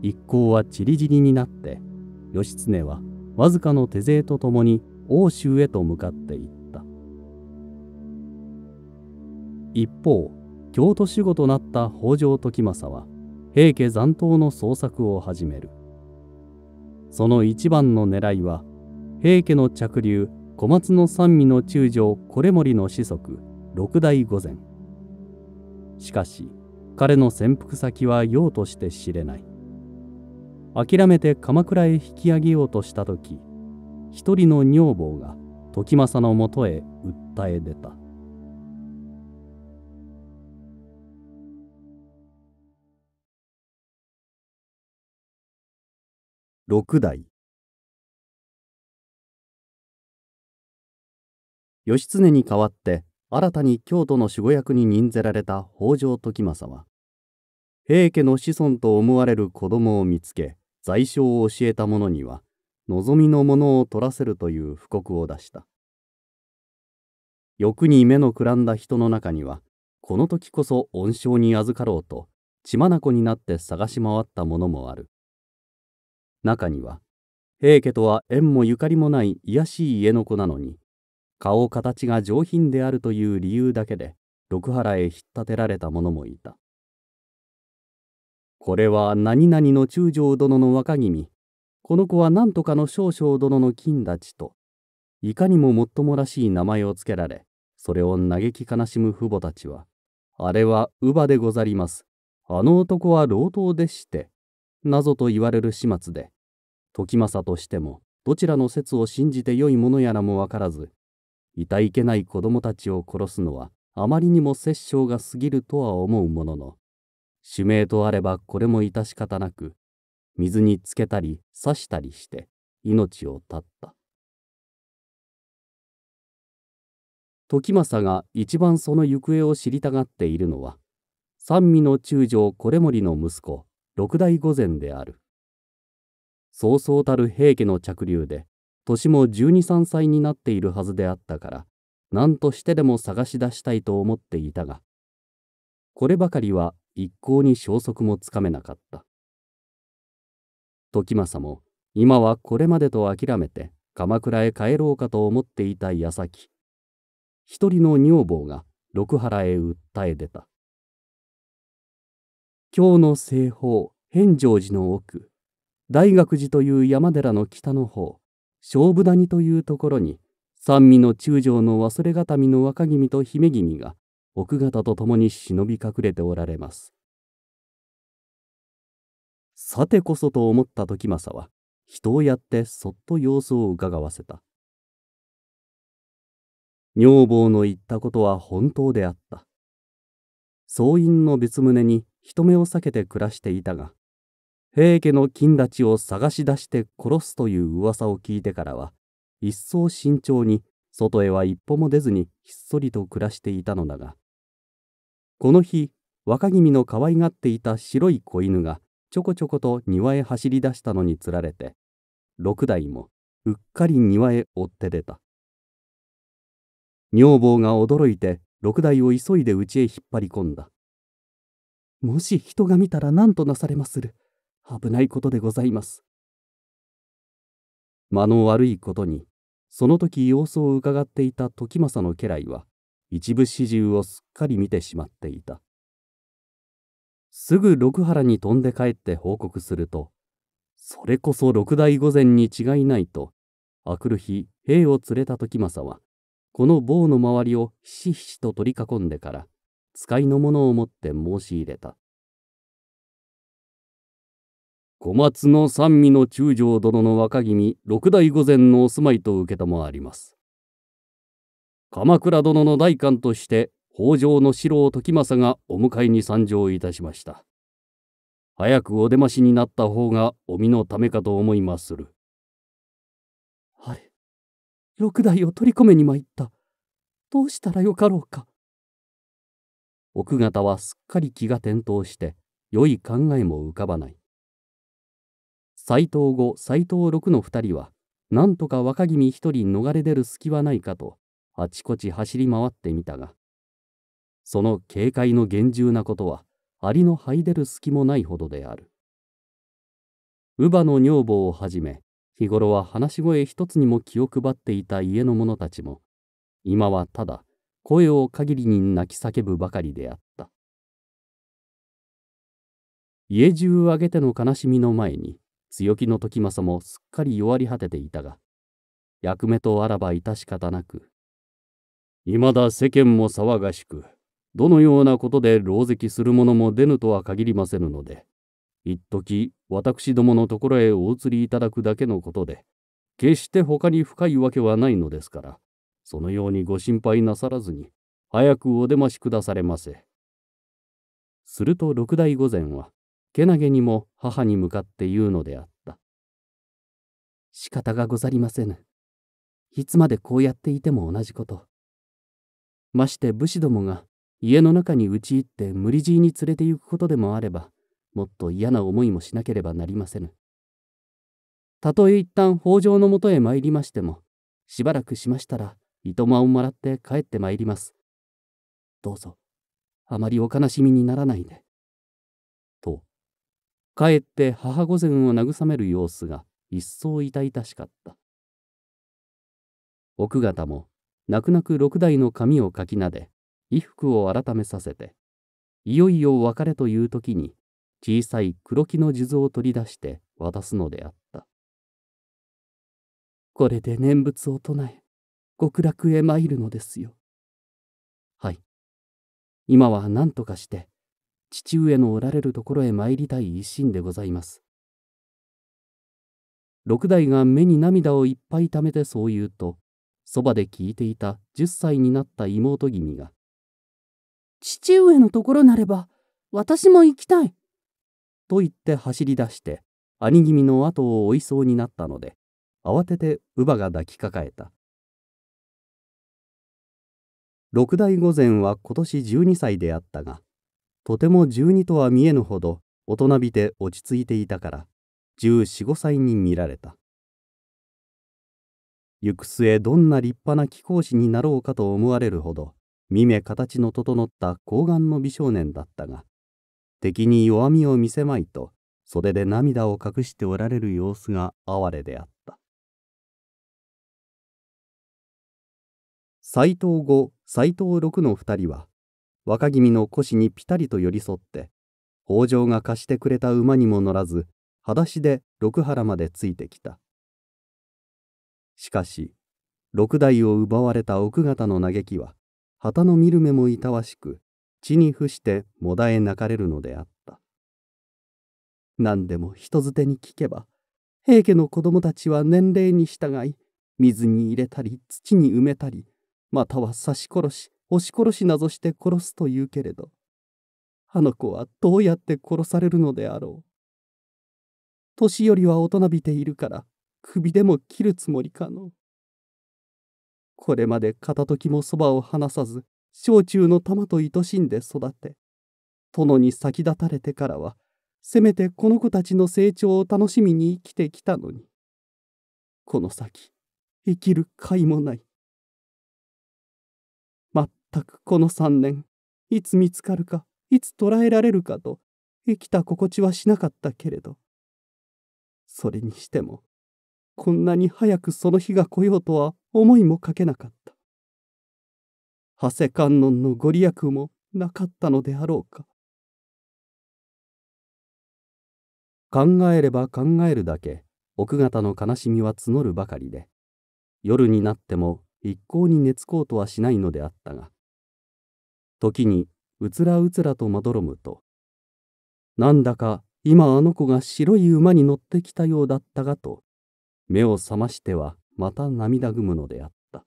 一行は散り散りになって義経はわずかの手勢とともに奥州へと向かっていった一方京都守護となった北条時政は平家残党の捜索を始めるその一番の狙いは平家の着流小松の三味の中将これ森の子息六代御前しかし彼の潜伏先は用として知れない諦めて鎌倉へ引き上げようとした時一人の女房が時政のもとへ訴え出た六代義経に代わって新たに京都の守護役に任ぜられた北条時政は平家の子孫と思われる子供を見つけ罪証を教えた者には望みのものを取らせるという布告を出した欲に目のくらんだ人の中にはこの時こそ恩賞に預かろうと血眼になって探し回った者もある中には平家とは縁もゆかりもない卑しい家の子なのに顔形が上品であるという理由だけで六原へ引っ立てられた者もいたこれは何々の中将殿の若君。この子は何とかの少将殿の金立ちと、いかにももっともらしい名前をつけられ、それを嘆き悲しむ父母たちは、あれは乳母でござります。あの男は老頭でして、謎と言われる始末で、時政としても、どちらの説を信じてよいものやらもわからず、いたいけない子供たちを殺すのは、あまりにも殺生が過ぎるとは思うものの、主命とあればこれも致し方なく、水につけたり刺したりして命を絶った。時政が一番その行方を知りたがっているのは、三味の中将これもりの息子、六代御前である。そうそうたる平家の着流で、年も十二三歳になっているはずであったから、何としてでも探し出したいと思っていたが、こればかりは一向に消息もつかめなかった。時政も今はこれまでと諦めて鎌倉へ帰ろうかと思っていた矢先一人の女房が六原へ訴え出た今日の西方返上寺の奥大学寺という山寺の北の方勝負谷というところに三味の中将の忘れ形見の若君と姫君が奥方と共に忍び隠れておられます。さてこそと思った時政は、人をやってそっと様子をうかがわせた。女房の言ったことは本当であった。総員の別棟に人目を避けて暮らしていたが、平家の金立ちを探し出して殺すという噂を聞いてからは、一層慎重に外へは一歩も出ずにひっそりと暮らしていたのだが、この日若君の可愛がっていた白い子犬がちょこちょこと庭へ走り出したのにつられて六代もうっかり庭へ追って出た女房が驚いて六代を急いで家へ引っ張り込んだもし人が見たら何となされまする危ないことでございます間の悪いことにその時様子をうかがっていた時政の家来は一部始終をすっかり見てしまっていたすぐ六原に飛んで帰って報告するとそれこそ六代御前に違いないとあくる日兵を連れた時政はこの棒の周りをひしひしと取り囲んでから使いのものを持って申し入れた小松の三味の中将殿の若君六代御前のお住まいと承ります鎌倉殿の代官として北条の四郎時政がお迎えに参上いたしました。早くお出ましになった方がお身のためかと思いまする。あれ、六代を取り込めに参った。どうしたらよかろうか。奥方はすっかり気が転倒して、良い考えも浮かばない。斎藤後、斎藤六の二人は、なんとか若君一人逃れ出る隙はないかと、あちこち走り回ってみたが、その警戒の厳重なことは、アリの這い出る隙もないほどである。乳母の女房をはじめ、日頃は話し声一つにも気を配っていた家の者たちも、今はただ声を限りに泣き叫ぶばかりであった。家中挙げての悲しみの前に、強気の時政もすっかり弱り果てていたが、役目とあらば致し方なく、未だ世間も騒がしく、どのようなことで狼藉する者も出ぬとは限りませぬので、一時私どものところへお移りいただくだけのことで、決して他に深いわけはないのですから、そのようにご心配なさらずに、早くお出ましくだされませ。すると六代御前は、けなげにも母に向かって言うのであった。仕方がござりませぬ。いつまでこうやっていても同じこと。まして武士どもが家の中に打ち入って無理強いに連れて行くことでもあればもっと嫌な思いもしなければなりませぬたとえ一旦北条のもとへ参りましてもしばらくしましたら糸間をもらって帰って参りますどうぞあまりお悲しみにならないでと帰って母御前を慰める様子が一層痛々しかった奥方も泣く泣く六代の髪をかきなで、衣服を改めさせて、いよいよ別れという時に、小さい黒木の地蔵を取り出して渡すのであった。これで念仏を唱え、極楽へ参るのですよ。はい。今は何とかして、父上のおられるところへ参りたい一心でございます。六代が目に涙をいっぱいためてそう言うと、そばで聞いていた10歳になった妹君が父上のところなれば私も行きたいと言って走り出して兄君の後を追いそうになったので慌てて乳母が抱きかかえた六代御前は今年12歳であったがとても12とは見えぬほど大人びて落ち着いていたから1415歳に見られた行く末どんな立派な貴公子になろうかと思われるほど見目形の整った高顔の美少年だったが敵に弱みを見せまいと袖で涙を隠しておられる様子が哀れであった斎藤五斎藤六の二人は若君の腰にぴたりと寄り添って北条が貸してくれた馬にも乗らず裸足で六原までついてきたしかし六代を奪われた奥方の嘆きは旗の見る目もいたわしく地に伏してもだえ泣かれるのであった何でも人づてに聞けば平家の子供たちは年齢に従い水に入れたり土に埋めたりまたは刺し殺し押し殺しなどして殺すというけれどあの子はどうやって殺されるのであろう年寄りは大人びているから首でも切るつもりかの。これまで片時もそばを離さず、小中の玉と愛しんで育て、殿に先立たれてからは、せめてこの子たちの成長を楽しみに生きてきたのに、この先、生きる甲斐もない。まったくこの3年、いつ見つかるか、いつ捕らえられるかと、生きた心地はしなかったけれど、それにしても、こんなに早くその日が来ようとは思いもかけなかった。長谷観音のご利益もなかったのであろうか。考えれば考えるだけ奥方の悲しみは募るばかりで夜になっても一向に寝つこうとはしないのであったが時にうつらうつらとまどろむとなんだか今あの子が白い馬に乗ってきたようだったがと目を覚ましてはまた涙ぐむのであった。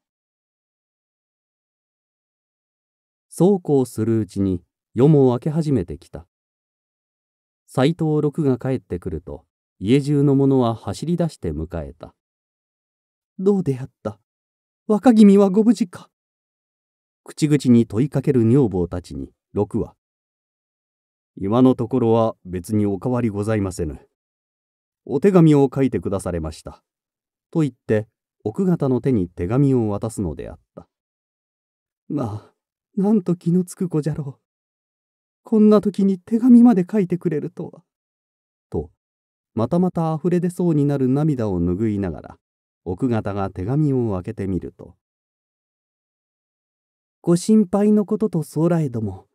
そうこうするうちに夜も明け始めてきた。斎藤六が帰ってくると、家中の者は走り出して迎えた。どうであった若君はご無事か口々に問いかける女房たちに六は、今のところは別にお変わりございませぬ。お手紙を書いてくだされました。と言って奥方の手に手紙を渡すのであったまあなんと気のつく子じゃろうこんな時に手紙まで書いてくれるとはとまたまた溢れ出そうになる涙を拭いながら奥方が手紙を開けてみると「ご心配のことと候来ども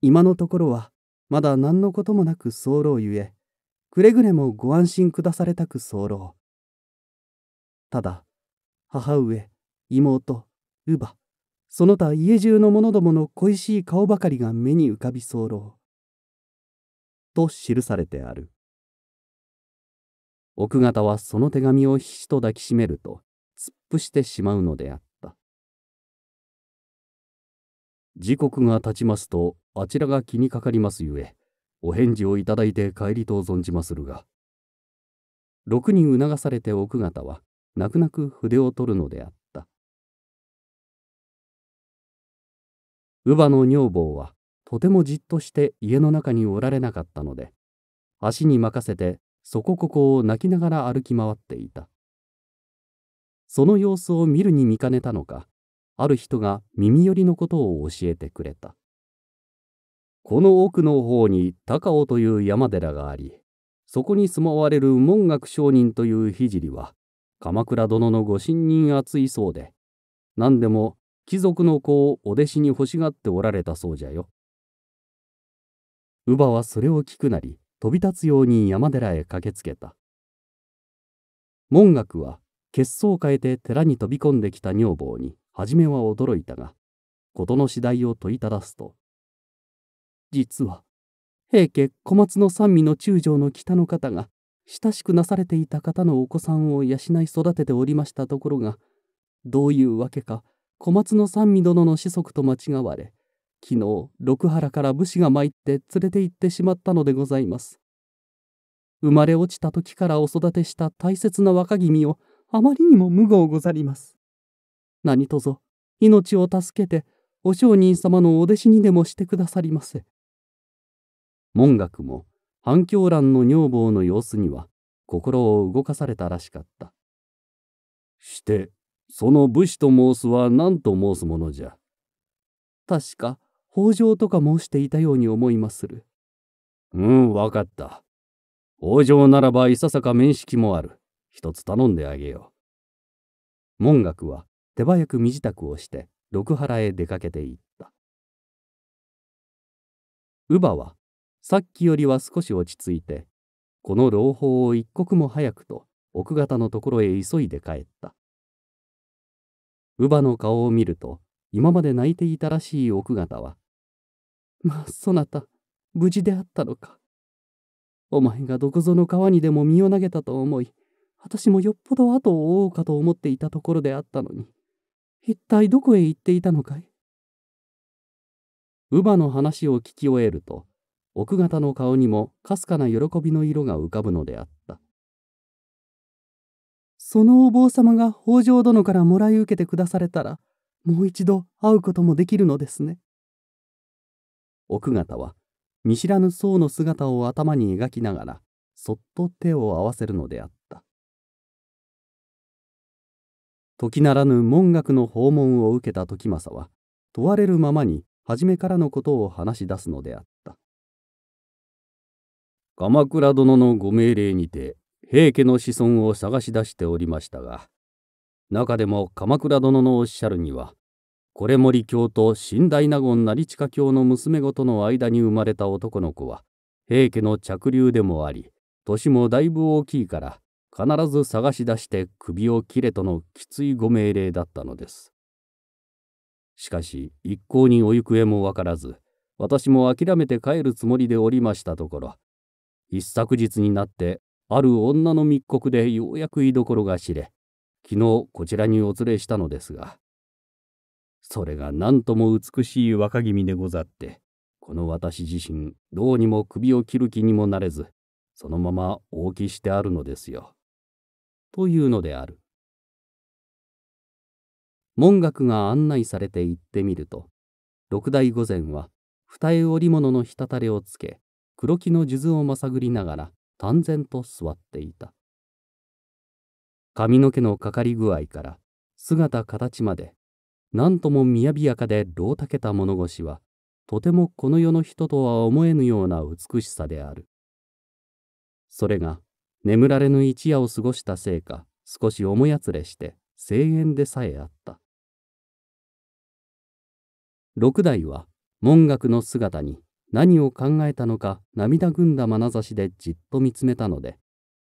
今のところはまだ何のこともなく候ゆえくれぐれもご安心くだされたく候ただ母上妹乳母その他家中の者どもの恋しい顔ばかりが目に浮かび候と記されてある奥方はその手紙をひしと抱きしめると突っ伏してしまうのであった時刻が経ちますとあちらが気にかかりますゆえお返事をいただいて帰りと存じまするが6人促されて奥方は泣く泣く筆を取るのであった乳母の女房はとてもじっとして家の中におられなかったので足に任せてそこここを泣きながら歩き回っていたその様子を見るに見かねたのかある人が耳寄りのことを教えてくれたこの奥の方に高尾という山寺がありそこに住まわれる門学商人という聖は鎌倉殿のご信任厚いそうで、何でも貴族の子をお弟子に欲しがっておられたそうじゃよ。乳母はそれを聞くなり、飛び立つように山寺へ駆けつけた。門学は、血相を変えて寺に飛び込んできた女房に、初めは驚いたが、事の次第を問いただすと、実は、平家小松の三味の中将の北の方が、親しくなされていた方のお子さんを養い育てておりましたところがどういうわけか小松の三味殿の子息と間違われ昨日六原から武士が参って連れて行ってしまったのでございます。生まれ落ちた時からお育てした大切な若君をあまりにも無謀ござります。何とぞ命を助けてお商人様のお弟子にでもしてくださりませ。文学も反響欄の女房の様子には心を動かされたらしかった。して、その武士と申すは何と申すものじゃ。確か、北条とか申していたように思いまする。うん、わかった。北条ならばいささか面識もある。一つ頼んであげよう。門学は手早く身支度をして、六原へ出かけていった。乳母はさっきよりは少し落ち着いて、この朗報を一刻も早くと奥方のところへ急いで帰った。乳母の顔を見ると、今まで泣いていたらしい奥方は、まあ、そなた、無事であったのか。お前がどこぞの川にでも身を投げたと思い、私もよっぽど後を追おうかと思っていたところであったのに、一体どこへ行っていたのかい乳母の話を聞き終えると、奥方の顔にもかすかな喜びの色が浮かぶのであった。そのお坊様が北条殿からもらい受けてくだされたら、もう一度会うこともできるのですね。奥方は、見知らぬ僧の姿を頭に描きながら、そっと手を合わせるのであった。時ならぬ文学の訪問を受けた時政は、問われるままに初めからのことを話し出すのであった。鎌倉殿のご命令にて平家の子孫を探し出しておりましたが中でも鎌倉殿のおっしゃるにはこれ森教と新大納言成親教の娘ごとの間に生まれた男の子は平家の嫡流でもあり年もだいぶ大きいから必ず探し出して首を切れとのきついご命令だったのです。しかし一向にお行方もわからず私も諦めて帰るつもりでおりましたところ一昨日になってある女の密告でようやく居所が知れ昨日こちらにお連れしたのですがそれが何とも美しい若君でござってこの私自身どうにも首を切る気にもなれずそのまま大きしてあるのですよ。というのである。門学が案内されて行ってみると六代御前は二重織物の滴れをつけ黒木の数珠をまさぐりながら淡然と座っていた髪の毛のかかり具合から姿形まで何ともみやかで老たけた物腰はとてもこの世の人とは思えぬような美しさであるそれが眠られぬ一夜を過ごしたせいか少し思やつれして声援でさえあった六代は文学の姿に何を考えたのか涙ぐんだ眼差しでじっと見つめたので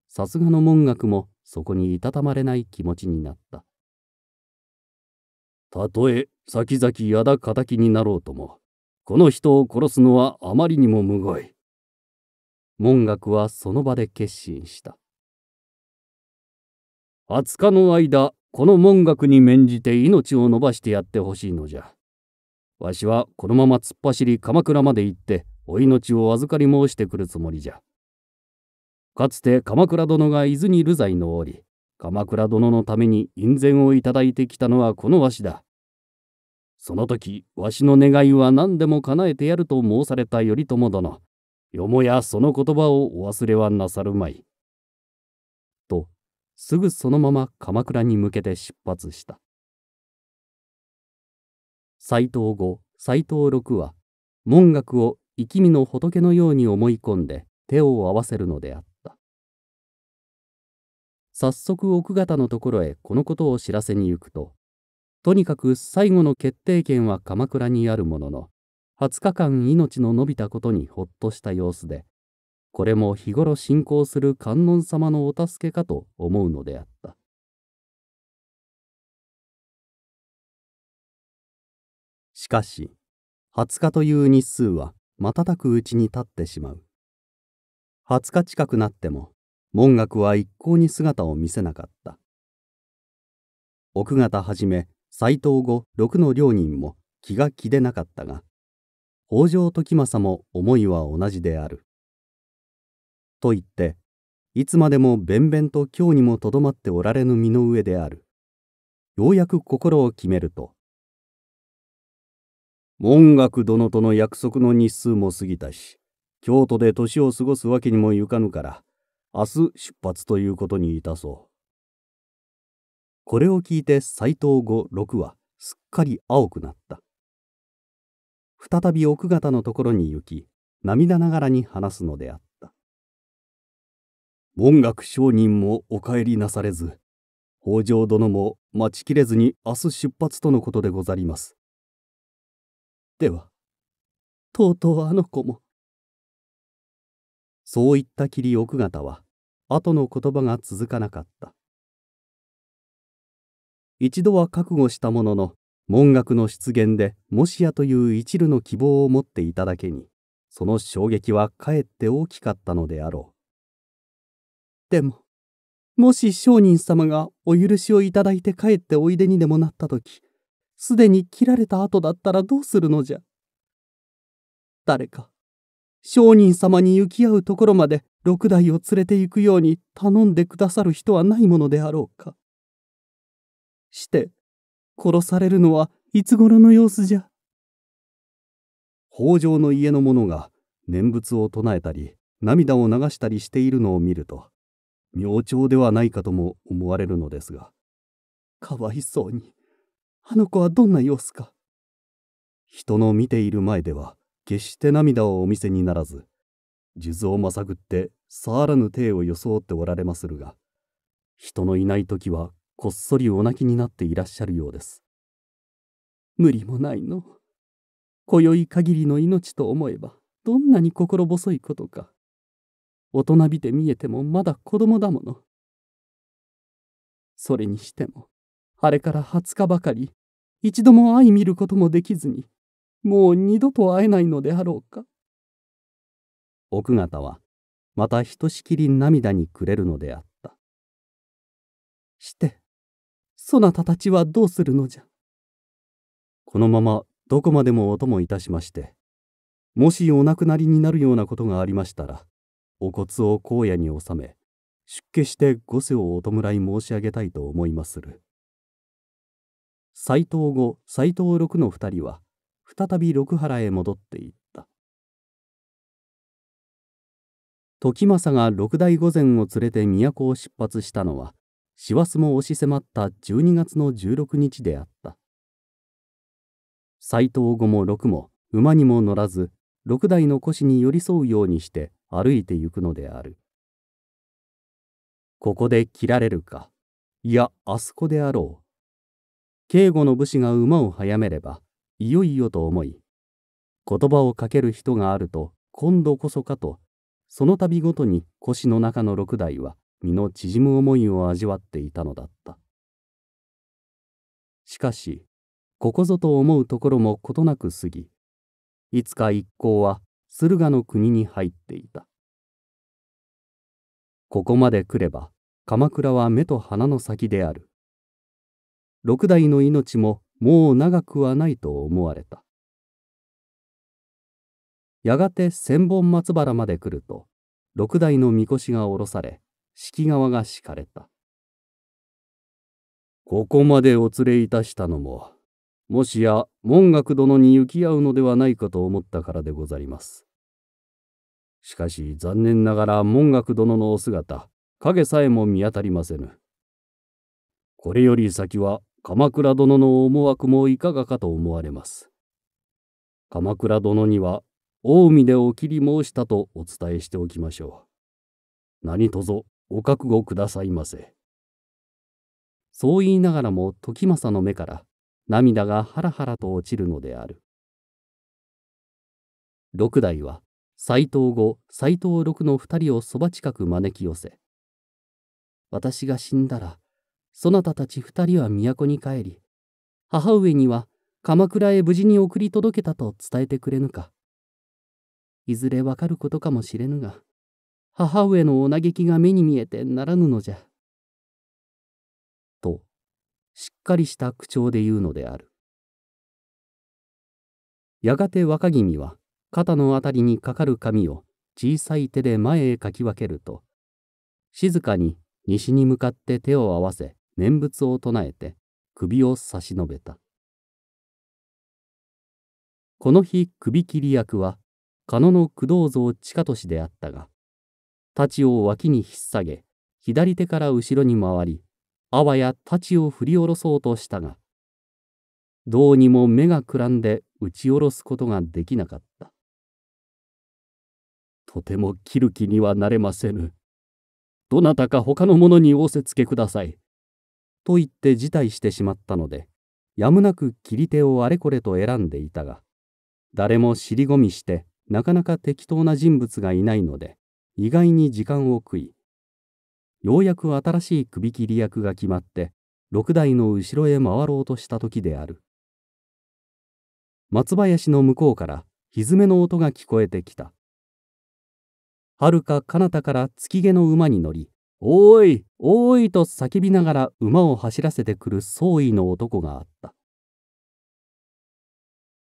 さすがの文学もそこにいたたまれない気持ちになったたとえ先々やだ敵になろうともこの人を殺すのはあまりにもむごい文学はその場で決心した20日の間この文学に免じて命を伸ばしてやってほしいのじゃ。わしはこのまま突っ走り鎌倉まで行ってお命を預かり申してくるつもりじゃ。かつて鎌倉殿が伊豆に流罪の折鎌倉殿のために院宣をいただいてきたのはこのわしだ。その時わしの願いは何でも叶えてやると申された頼朝殿よもやその言葉をお忘れはなさるまい。とすぐそのまま鎌倉に向けて出発した。斎藤5斎藤六は文学を生き身の仏のように思い込んで手を合わせるのであった早速奥方のところへこのことを知らせに行くととにかく最後の決定権は鎌倉にあるものの20日間命の延びたことにほっとした様子でこれも日頃信仰する観音様のお助けかと思うのであったしかし20日という日数は瞬くうちに立ってしまう20日近くなっても文学は一向に姿を見せなかった奥方はじめ斎藤後六の両人も気が気でなかったが北条時政も思いは同じである。と言っていつまでもべんべんと今日にもとどまっておられぬ身の上である。ようやく心を決めると文学殿との約束の日数も過ぎたし、京都で年を過ごすわけにもゆかぬから、明日出発ということにいたそう。これを聞いて斎藤五六はすっかり青くなった。再び奥方のところに行き、涙ながらに話すのであった。文学商人もお帰りなされず、北条殿も待ちきれずに明日出発とのことでござります。ではとうとうあの子もそう言ったきり奥方は後の言葉が続かなかった一度は覚悟したものの文学の出現でもしやという一縷の希望を持っていただけにその衝撃はかえって大きかったのであろうでももし商人様がお許しをいただいて帰っておいでにでもなった時すでに切られた後だったらどうするのじゃ。誰か、商人様に行き合うところまで六代を連れて行くように頼んでくださる人はないものであろうか。して、殺されるのはいつ頃の様子じゃ。北条の家の者が念仏を唱えたり、涙を流したりしているのを見ると、明朝ではないかとも思われるのですが、かわいそうに。あの子はどんな様子か。人の見ている前では、決して涙をお見せにならず、数珠をまさぐって、触らぬ体を装っておられまするが、人のいない時は、こっそりお泣きになっていらっしゃるようです。無理もないの。今宵限りの命と思えば、どんなに心細いことか。大人びて見えてもまだ子供だもの。それにしても、あれから20日ばかり、一度もい見ることもできずに、もう二度と会えないのであろうか。奥方は、またひとしきり涙にくれるのであった。して、そなたたちはどうするのじゃ。このままどこまでもお供いたしまして、もしお亡くなりになるようなことがありましたら、お骨を荒野に納め、出家して御世をお弔い申し上げたいと思いまする。斎藤後斎藤六の二人は再び六原へ戻っていった時政が六代御前を連れて都を出発したのは師走も押し迫った12月の16日であった斎藤後も六も馬にも乗らず六代の腰に寄り添うようにして歩いてゆくのであるここで切られるかいやあそこであろう警護の武士が馬を早めればいよいよと思い言葉をかける人があると今度こそかとその度ごとに腰の中の六代は身の縮む思いを味わっていたのだったしかしここぞと思うところもことなく過ぎいつか一行は駿河の国に入っていたここまで来れば鎌倉は目と鼻の先である六代の命ももう長くはないと思われた。やがて千本松原まで来ると、六代の神輿が下ろされ、式川が敷かれた。ここまでお連れいたしたのも、もしや文学殿に行き合うのではないかと思ったからでござります。しかし残念ながら文学殿のお姿、影さえも見当たりませぬ。これより先は鎌倉殿の思惑もいかがかと思われます。鎌倉殿には近江でお切り申したとお伝えしておきましょう。何卒お覚悟くださいませ。そう言いながらも時政の目から涙がハラハラと落ちるのである。六代は斎藤五、斎藤六の二人をそば近く招き寄せ、私が死んだらそなたたち二人は都に帰り母上には鎌倉へ無事に送り届けたと伝えてくれぬかいずれわかることかもしれぬが母上のお嘆きが目に見えてならぬのじゃ」としっかりした口調で言うのであるやがて若君は肩のあたりにかかる髪を小さい手で前へかき分けると静かに西に向かって手を合わせ念仏を唱えて首を差し伸べた。この日首切り役は狩野の工藤像近利であったが太刀を脇に引っさげ左手から後ろに回りあわや太刀を振り下ろそうとしたがどうにも目がくらんで打ち下ろすことができなかった。とても切る気にはなれませぬ。どなたか他の者に仰せつけください。と言って辞退してしまったので、やむなく切り手をあれこれと選んでいたが、誰も尻込みして、なかなか適当な人物がいないので、意外に時間を食い、ようやく新しい首切り役が決まって、六代の後ろへ回ろうとした時である。松林の向こうから、ひずめの音が聞こえてきた。はるか彼方から月毛の馬に乗り、おーい、おーいと叫びながら馬を走らせてくる総意の男があった。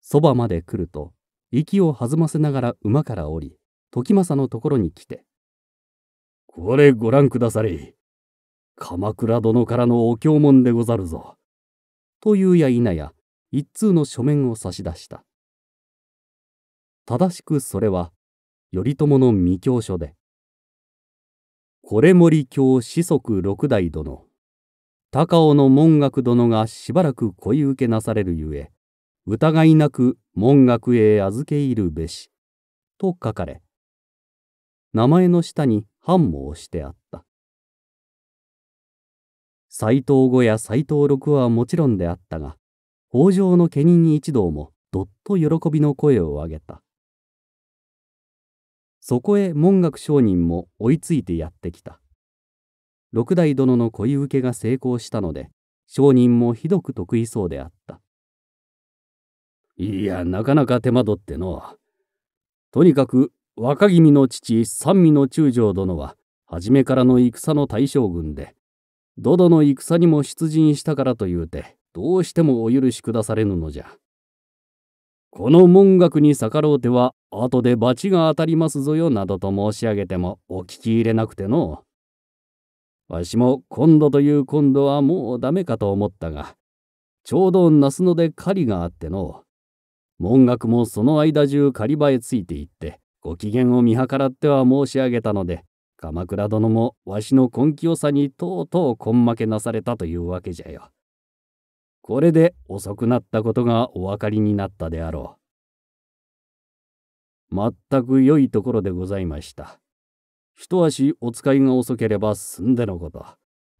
そばまで来ると、息を弾ませながら馬から降り、時政のところに来て。これご覧くだされ。鎌倉殿からのお経文でござるぞ。というや否や、一通の書面を差し出した。正しくそれは、頼朝の御教書で、これ森教子息六代殿高尾の門学殿がしばらく恋受けなされるゆえ疑いなく門学へ預け入るべし」と書かれ名前の下にも押してあった斎藤五や斎藤六はもちろんであったが北条の家人一同もどっと喜びの声を上げたそこへ文学商人も追いついてやってきた六代殿の恋受けが成功したので商人もひどく得意そうであったいやなかなか手間取ってのとにかく若君の父三味の中将殿は初めからの戦の大将軍でどどの戦にも出陣したからというてどうしてもお許しくだされぬのじゃこの文学に逆ろうては後で罰が当たりますぞよなどと申し上げてもお聞き入れなくての。わしも今度という今度はもうダメかと思ったが、ちょうど那須ので狩りがあっての。文学もその間中狩り場へついていって、ご機嫌を見計らっては申し上げたので、鎌倉殿もわしの根気よさにとうとう根負けなされたというわけじゃよ。これで遅くなったことがお分かりになったであろう。全く良いところでございました。一足お使いが遅ければ済んでのこと、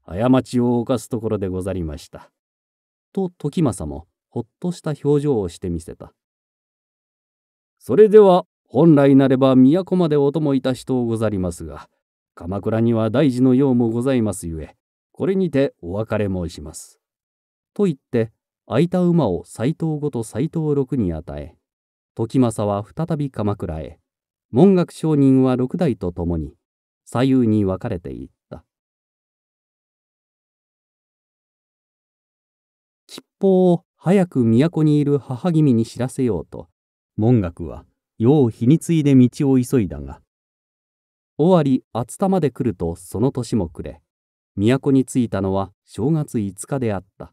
過ちを犯すところでござりました。と時政もほっとした表情をしてみせた。それでは本来なれば都までお供いたしとうござりますが、鎌倉には大事の用もございますゆえ、これにてお別れ申します。と言って空いた馬を斎藤ごと斎藤六に与え時政は再び鎌倉へ。門学商人は六代と共に、左右に分かれていった。吉報を早く都にいる母君に知らせようと、文学は、世を日に次いで道を急いだが、尾張厚田まで来るとその年も暮れ、都に着いたのは正月5日であった。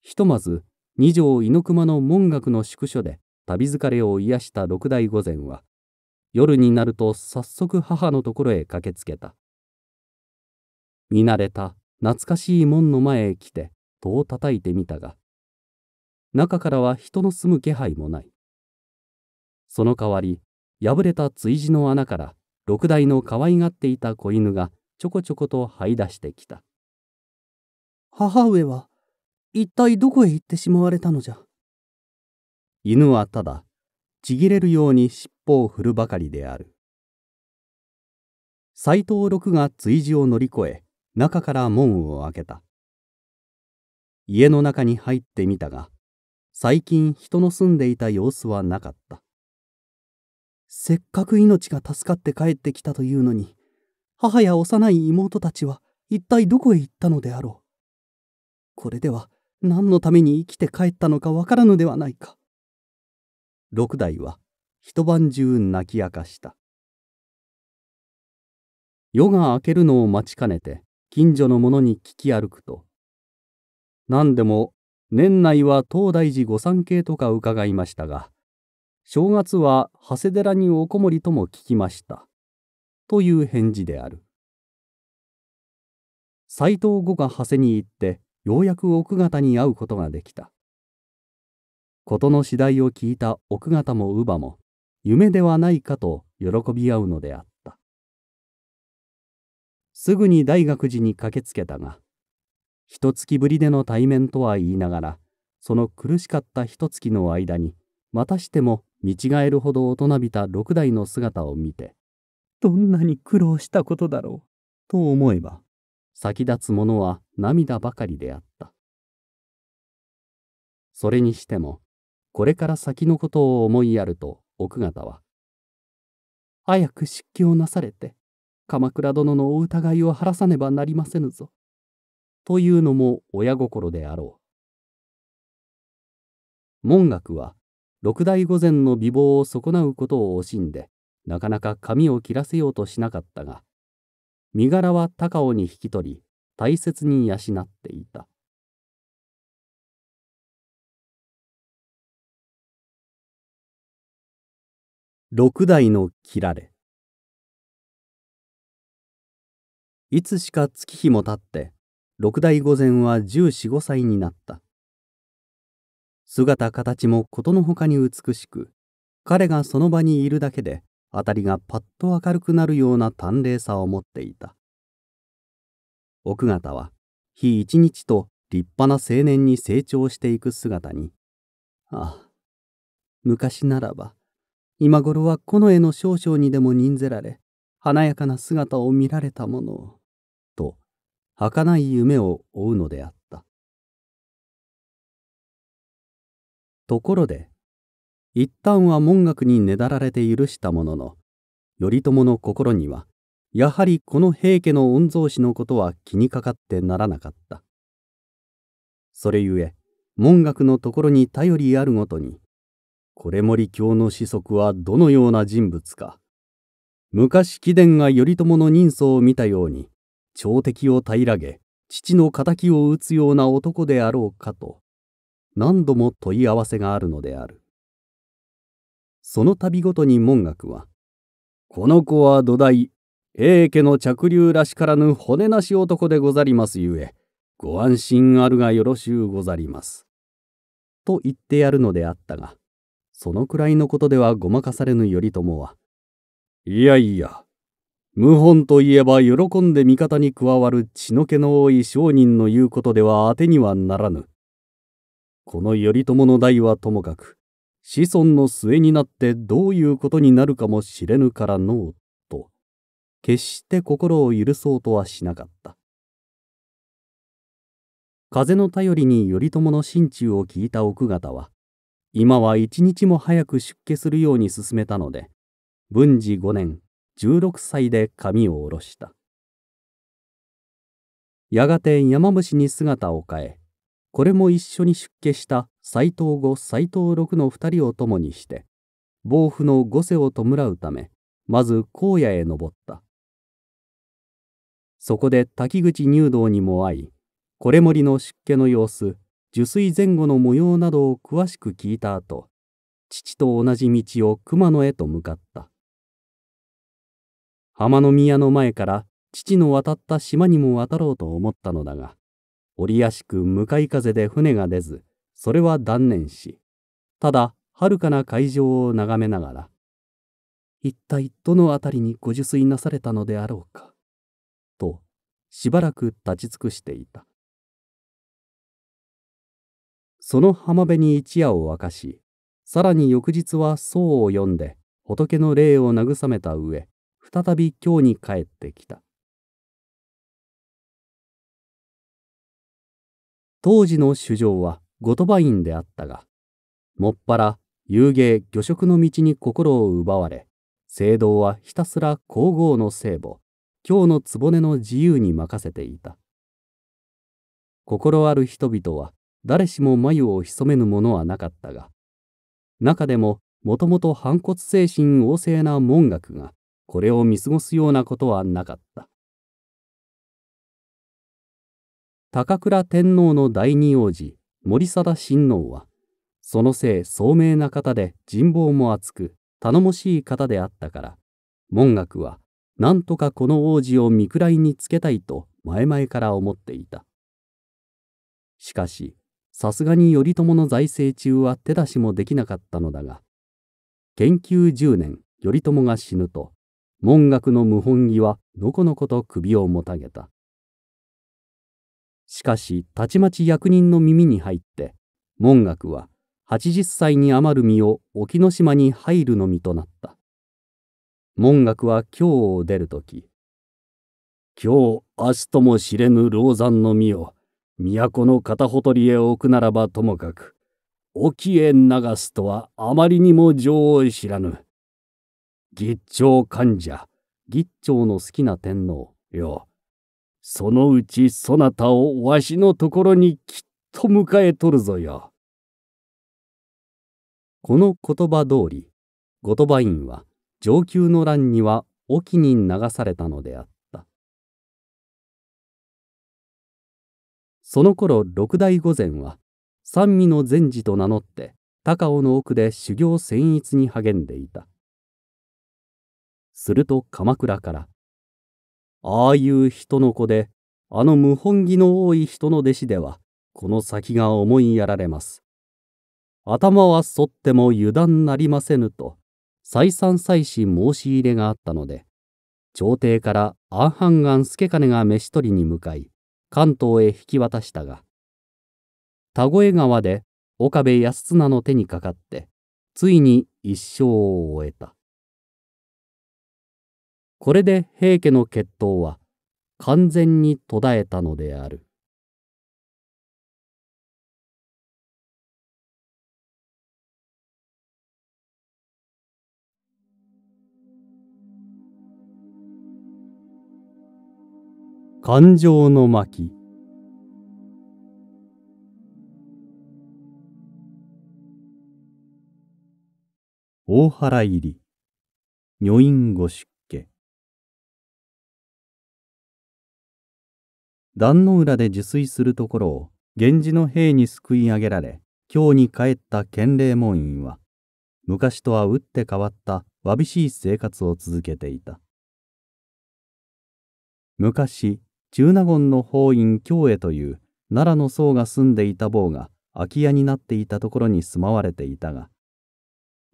ひとまず、二条猪熊の門学の宿所で旅疲れを癒した六代御前は夜になると早速母のところへ駆けつけた見慣れた懐かしい門の前へ来て戸を叩いてみたが中からは人の住む気配もないその代わり破れた追地の穴から六代の可愛がっていた子犬がちょこちょこと這い出してきた母上は一体どこへ行ってしまわれたのじゃ犬はただちぎれるように尻尾を振るばかりである斎藤六が追事を乗り越え中から門を開けた家の中に入ってみたが最近人の住んでいた様子はなかったせっかく命が助かって帰ってきたというのに母や幼い妹たちは一体どこへ行ったのであろうこれでは何のために生きて帰ったのかわからぬではないか。六代は一晩中泣き明かした。夜が明けるのを待ちかねて近所の者に聞き歩くと何でも年内は東大寺御三家とか伺いましたが正月は長谷寺におこもりとも聞きましたという返事である斎藤五が長谷に行ってようやく奥方に会うことができた。事の次第を聞いた奥方も乳母も、夢ではないかと喜び合うのであった。すぐに大学寺に駆けつけたが、ひつ月ぶりでの対面とは言いながら、その苦しかったつ月の間に、またしても見違えるほど大人びた六代の姿を見て、どんなに苦労したことだろう、と思えば、先立つ者は涙ばかりであった。それにしても、これから先のことを思いやると奥方は、早く漆器をなされて、鎌倉殿のお疑いを晴らさねばなりませぬぞ。というのも親心であろう。文学は、六代御前の美貌を損なうことを惜しんで、なかなか髪を切らせようとしなかったが、身柄は高尾に引き取り、大切に養っていた。六代の切られいつしか月日も経って六代御前は十四五歳になった姿形もことのほかに美しく彼がその場にいるだけで辺りがパッと明るくなるような淡麗さを持っていた奥方は日一日と立派な青年に成長していく姿に、ああ、昔ならば、今頃は近衛の少々にでも任せられ、華やかな姿を見られたものを、と、儚い夢を追うのであった。ところで、一旦は文学にねだられて許したものの、頼朝の心にはやはりこの平家の御曹司のことは気にかかってならなかった。それゆえ、文学のところに頼りあるごとに、これ森教の子息はどのような人物か。昔貴殿が頼朝の人相を見たように、朝敵を平らげ、父の敵を討つような男であろうかと、何度も問い合わせがあるのである。その度ごとに文学は、この子は土台平家の嫡流らしからぬ骨なし男でござりますゆえご安心あるがよろしゅうござります」と言ってやるのであったがそのくらいのことではごまかされぬ頼朝は「いやいや謀反といえば喜んで味方に加わる血の気の多い商人の言うことでは当てにはならぬ」。この頼朝の代はともかく子孫の末になってどういうことになるかもしれぬからのう決して心を許そうとはしなかった風の頼りに頼朝の心中を聞いた奥方は今は一日も早く出家するように勧めたので文治5年16歳で髪を下ろしたやがて山伏に姿を変えこれも一緒に出家した斎藤後斎藤六の二人を共にして暴風の五世を弔うためまず荒野へ登ったそこで滝口入道にも会い、これ森の出家の様子、受水前後の模様などを詳しく聞いた後、父と同じ道を熊野へと向かった。浜宮の前から父の渡った島にも渡ろうと思ったのだが、折やしく向かい風で船が出ず、それは断念し、ただ遥かな海上を眺めながら、一体どの辺りにご受水なされたのであろうか。しばらく立ち尽くしていたその浜辺に一夜を明かしさらに翌日は僧を読んで仏の霊を慰めた上再び京に帰ってきた当時の主将は後鳥羽院であったがもっぱら遊芸魚食の道に心を奪われ聖堂はひたすら皇后の聖母今日の局の自由に任せていた心ある人々は誰しも眉を潜めぬものはなかったが中でももともと反骨精神旺盛な文学がこれを見過ごすようなことはなかった高倉天皇の第二王子森貞親王はそのせい聡明な方で人望も厚く頼もしい方であったから文学はなんとかこの王子を見くらいにつけたいと前々から思っていた。しかし、さすがに頼朝の財政中は手出しもできなかったのだが、研究10年、頼朝が死ぬと、文学の無本義はのこのこと首をもたげた。しかし、たちまち役人の耳に入って、文学は80歳に余る身を沖ノ島に入るのみとなった。文学は京を出るとき、今日明日とも知れぬ老山の実を、都の片ほとりへ置くならばともかく、沖へ流すとはあまりにも情を知らぬ。吉兆患者、吉兆の好きな天皇よ。そのうちそなたをわしのところにきっと迎えとるぞよ。この言葉通り、後鳥羽院は上級の乱には沖に流されたのであった。その頃六代御前は三味の禅師と名乗って高尾の奥で修行専一に励んでいた。すると鎌倉から、ああいう人の子で、あの無本気の多い人の弟子では、この先が思いやられます。頭は反っても油断なりませぬと、再三再四申し入れがあったので、朝廷から安半官助金が飯取りに向かい、関東へ引き渡したが、田越川で岡部康綱の手にかかって、ついに一生を終えた。これで平家の決闘は完全に途絶えたのである。感情の巻大原入り女院御出家壇の浦で自炊するところを源氏の兵に救い上げられ京に帰った建礼門院は昔とは打って変わったわびしい生活を続けていた昔中納言の法院京へという奈良の僧が住んでいた坊が空き家になっていたところに住まわれていたが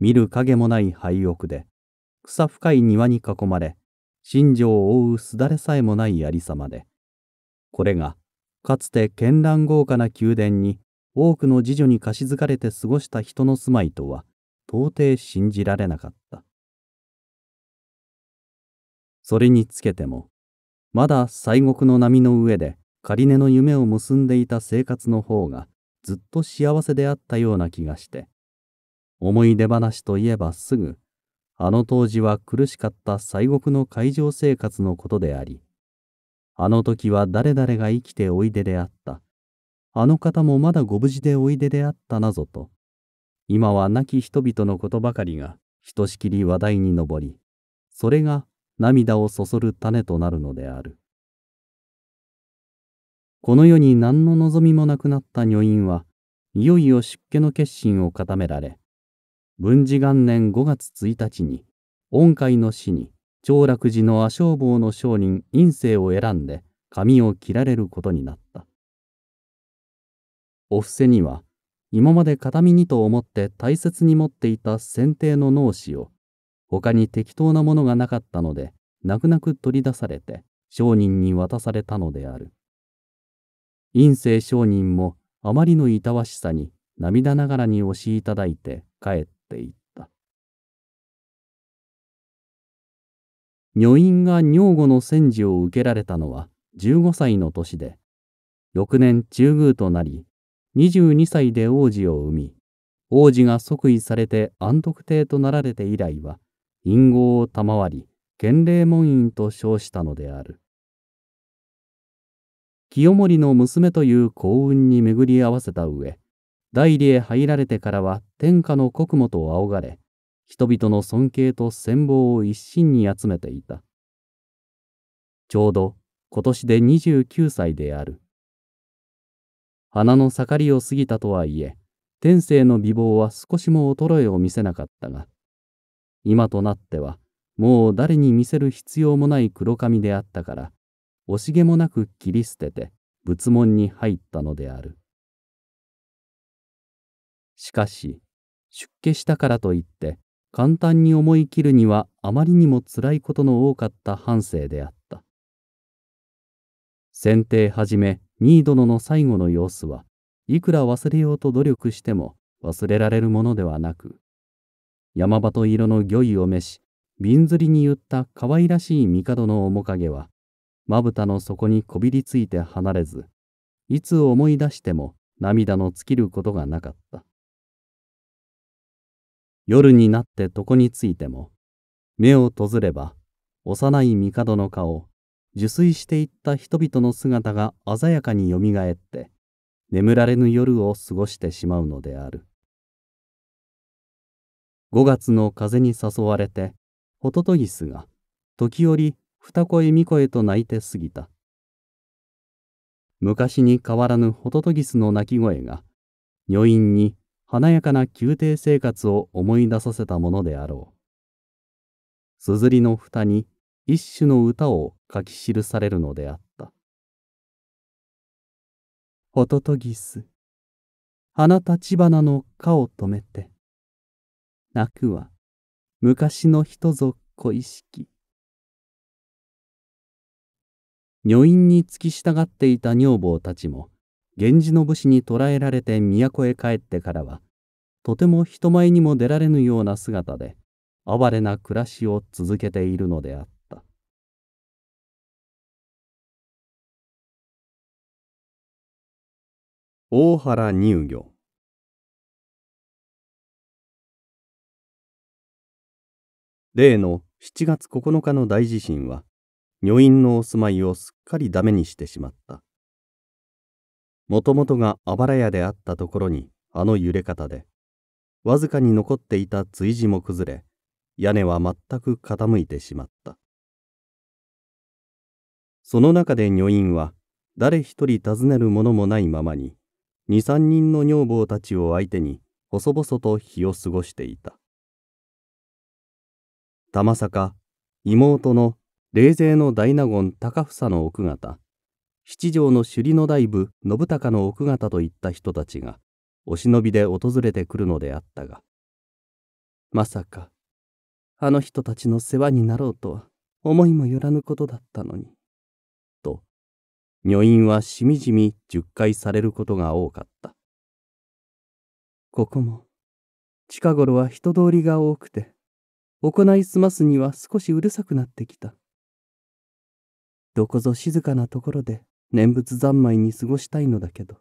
見る影もない廃屋で草深い庭に囲まれ新庄を覆うすだれさえもないありさまでこれがかつて絢爛豪華な宮殿に多くの侍女に貸し付かれて過ごした人の住まいとは到底信じられなかったそれにつけてもまだ西国の波の上で仮根の夢を結んでいた生活の方がずっと幸せであったような気がして思い出話といえばすぐあの当時は苦しかった西国の海上生活のことでありあの時は誰々が生きておいでであったあの方もまだご無事でおいでであったなぞと今は亡き人々のことばかりがひとしきり話題に上りそれが涙をそそる種となるのである。この世に何の望みもなくなった女院はいよいよ出家の決心を固められ、文治元年5月1日に、恩海の死に、長楽寺の阿消坊の商人院生を選んで髪を切られることになった。お布施には、今まで形見にと思って大切に持っていた剪定の脳死を他に適当なものがなかったので、泣く泣く取り出されて、商人に渡されたのである。陰性商人も、あまりの痛わしさに、涙ながらに押しいただいて帰っていった。女院が女房の戦時を受けられたのは15歳の年で、翌年中宮となり、22歳で王子を産み、王子が即位されて安徳帝となられて以来は、陰謀を賜り、建礼門院と称したのである。清盛の娘という幸運に巡り合わせた上、代理へ入られてからは天下の国母と仰がれ、人々の尊敬と羨望を一身に集めていた。ちょうど今年で29歳である。花の盛りを過ぎたとはいえ、天性の美貌は少しも衰えを見せなかったが、今となっては、もう誰に見せる必要もない黒髪であったから、惜しげもなく切り捨てて仏門に入ったのである。しかし、出家したからといって、簡単に思い切るにはあまりにも辛いことの多かった半生であった。先定はじめ、ニー殿の最後の様子は、いくら忘れようと努力しても忘れられるものではなく、山鳩色の魚衣を召し、瓶ずりに言った可愛らしい帝の面影は、まぶたの底にこびりついて離れず、いつ思い出しても涙の尽きることがなかった。夜になって床についても、目を閉ずれば、幼い帝の顔、受水していった人々の姿が鮮やかによみがえって、眠られぬ夜を過ごしてしまうのである。5月の風に誘われて、ホトトギスが、時折、二声三声と泣いて過ぎた。昔に変わらぬホトトギスの鳴き声が、女院に華やかな宮廷生活を思い出させたものであろう。硯の蓋に一種の歌を書き記されるのであった。ホトトギス、花橘の花を止めて。泣くは昔の人ぞ恋しき女院に付き従っていた女房たちも源氏の武士に捕らえられて都へ帰ってからはとても人前にも出られぬような姿で哀れな暮らしを続けているのであった。大原乳魚例の7月9日の大地震は、女院のお住まいをすっかりダメにしてしまった。もともとがあばら屋であったところに、あの揺れ方で、わずかに残っていた追地も崩れ、屋根は全く傾いてしまった。その中で女院は、誰一人尋ねるものもないままに、二三人の女房たちを相手に、細々と日を過ごしていた。玉坂、妹の冷勢の大納言高房の奥方、七条の首里の大部信孝の奥方といった人たちが、お忍びで訪れてくるのであったが、まさか、あの人たちの世話になろうとは思いもよらぬことだったのに、と、女院はしみじみ10回されることが多かった。ここも、近頃は人通りが多くて、行い済ますには少しうるさくなってきた。どこぞ静かなところで念仏三昧に過ごしたいのだけど。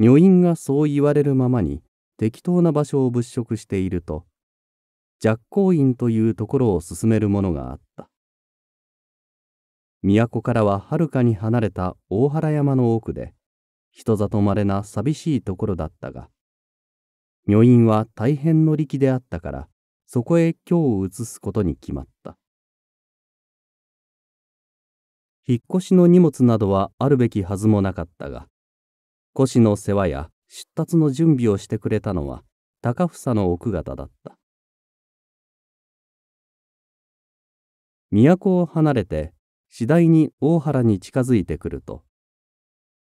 女院がそう言われるままに適当な場所を物色していると、若光院というところを進めるものがあった。都からははるかに離れた大原山の奥で、人里まれな寂しいところだったが、女院は大変の力であったから、そこへ今日移すことに決まった。引っ越しの荷物などはあるべきはずもなかったが、古紙の世話や出立の準備をしてくれたのは高房の奥方だった。都を離れて次第に大原に近づいてくると、